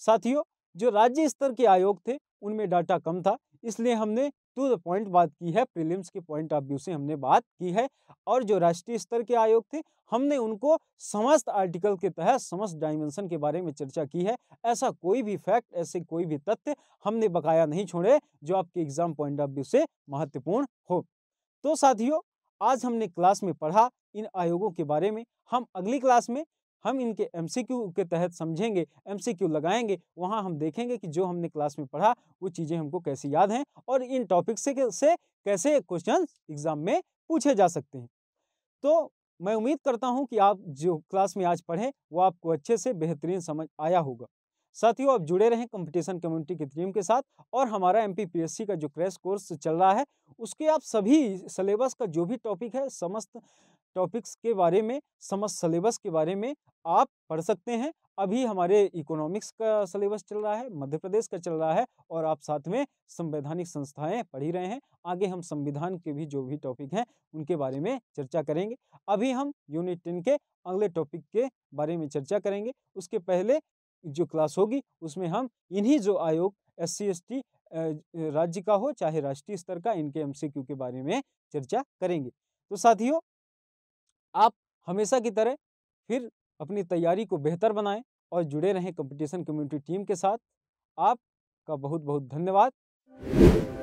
साथियों जो राज्य स्तर के आयोग थे उनमें डाटा कम था इसलिए हमने टू द पॉइंट बात की है प्रीलिम्स के पॉइंट ऑफ व्यू से हमने बात की है और जो राष्ट्रीय स्तर के आयोग थे हमने उनको समस्त आर्टिकल के तहत समस्त डायमेंशन के बारे में चर्चा की है ऐसा कोई भी फैक्ट ऐसे कोई भी तथ्य हमने बकाया नहीं छोड़े जो आपके एग्जाम पॉइंट ऑफ व्यू से महत्वपूर्ण हो तो साथियों आज हमने क्लास में पढ़ा इन आयोगों के बारे में हम अगली क्लास में हम इनके एम के तहत समझेंगे एम लगाएंगे वहाँ हम देखेंगे कि जो हमने क्लास में पढ़ा वो चीज़ें हमको कैसे याद हैं और इन टॉपिक से से कैसे क्वेश्चन एग्जाम में पूछे जा सकते हैं तो मैं उम्मीद करता हूँ कि आप जो क्लास में आज पढ़ें वो आपको अच्छे से बेहतरीन समझ आया होगा साथियों आप जुड़े रहें कंपटीशन कम्युनिटी की टीम के साथ और हमारा एम का जो क्रैश कोर्स चल रहा है उसके आप सभी सिलेबस का जो भी टॉपिक है समस्त टॉपिक्स के बारे में समस्त सिलेबस के बारे में आप पढ़ सकते हैं अभी हमारे इकोनॉमिक्स का सिलेबस चल रहा है मध्य प्रदेश का चल रहा है और आप साथ में संवैधानिक संस्थाएं पढ़ ही रहे हैं आगे हम संविधान के भी जो भी टॉपिक हैं उनके बारे में चर्चा करेंगे अभी हम यूनिट टेन के अगले टॉपिक के बारे में चर्चा करेंगे उसके पहले जो क्लास होगी उसमें हम इन्हीं जो आयोग एस सी एस टी राज्य का हो चाहे राष्ट्रीय स्तर का इनके एम सी क्यू के बारे में चर्चा करेंगे तो साथियों आप हमेशा की तरह फिर अपनी तैयारी को बेहतर बनाएं और जुड़े रहें कंपटीशन कम्युनिटी टीम के साथ आपका बहुत बहुत धन्यवाद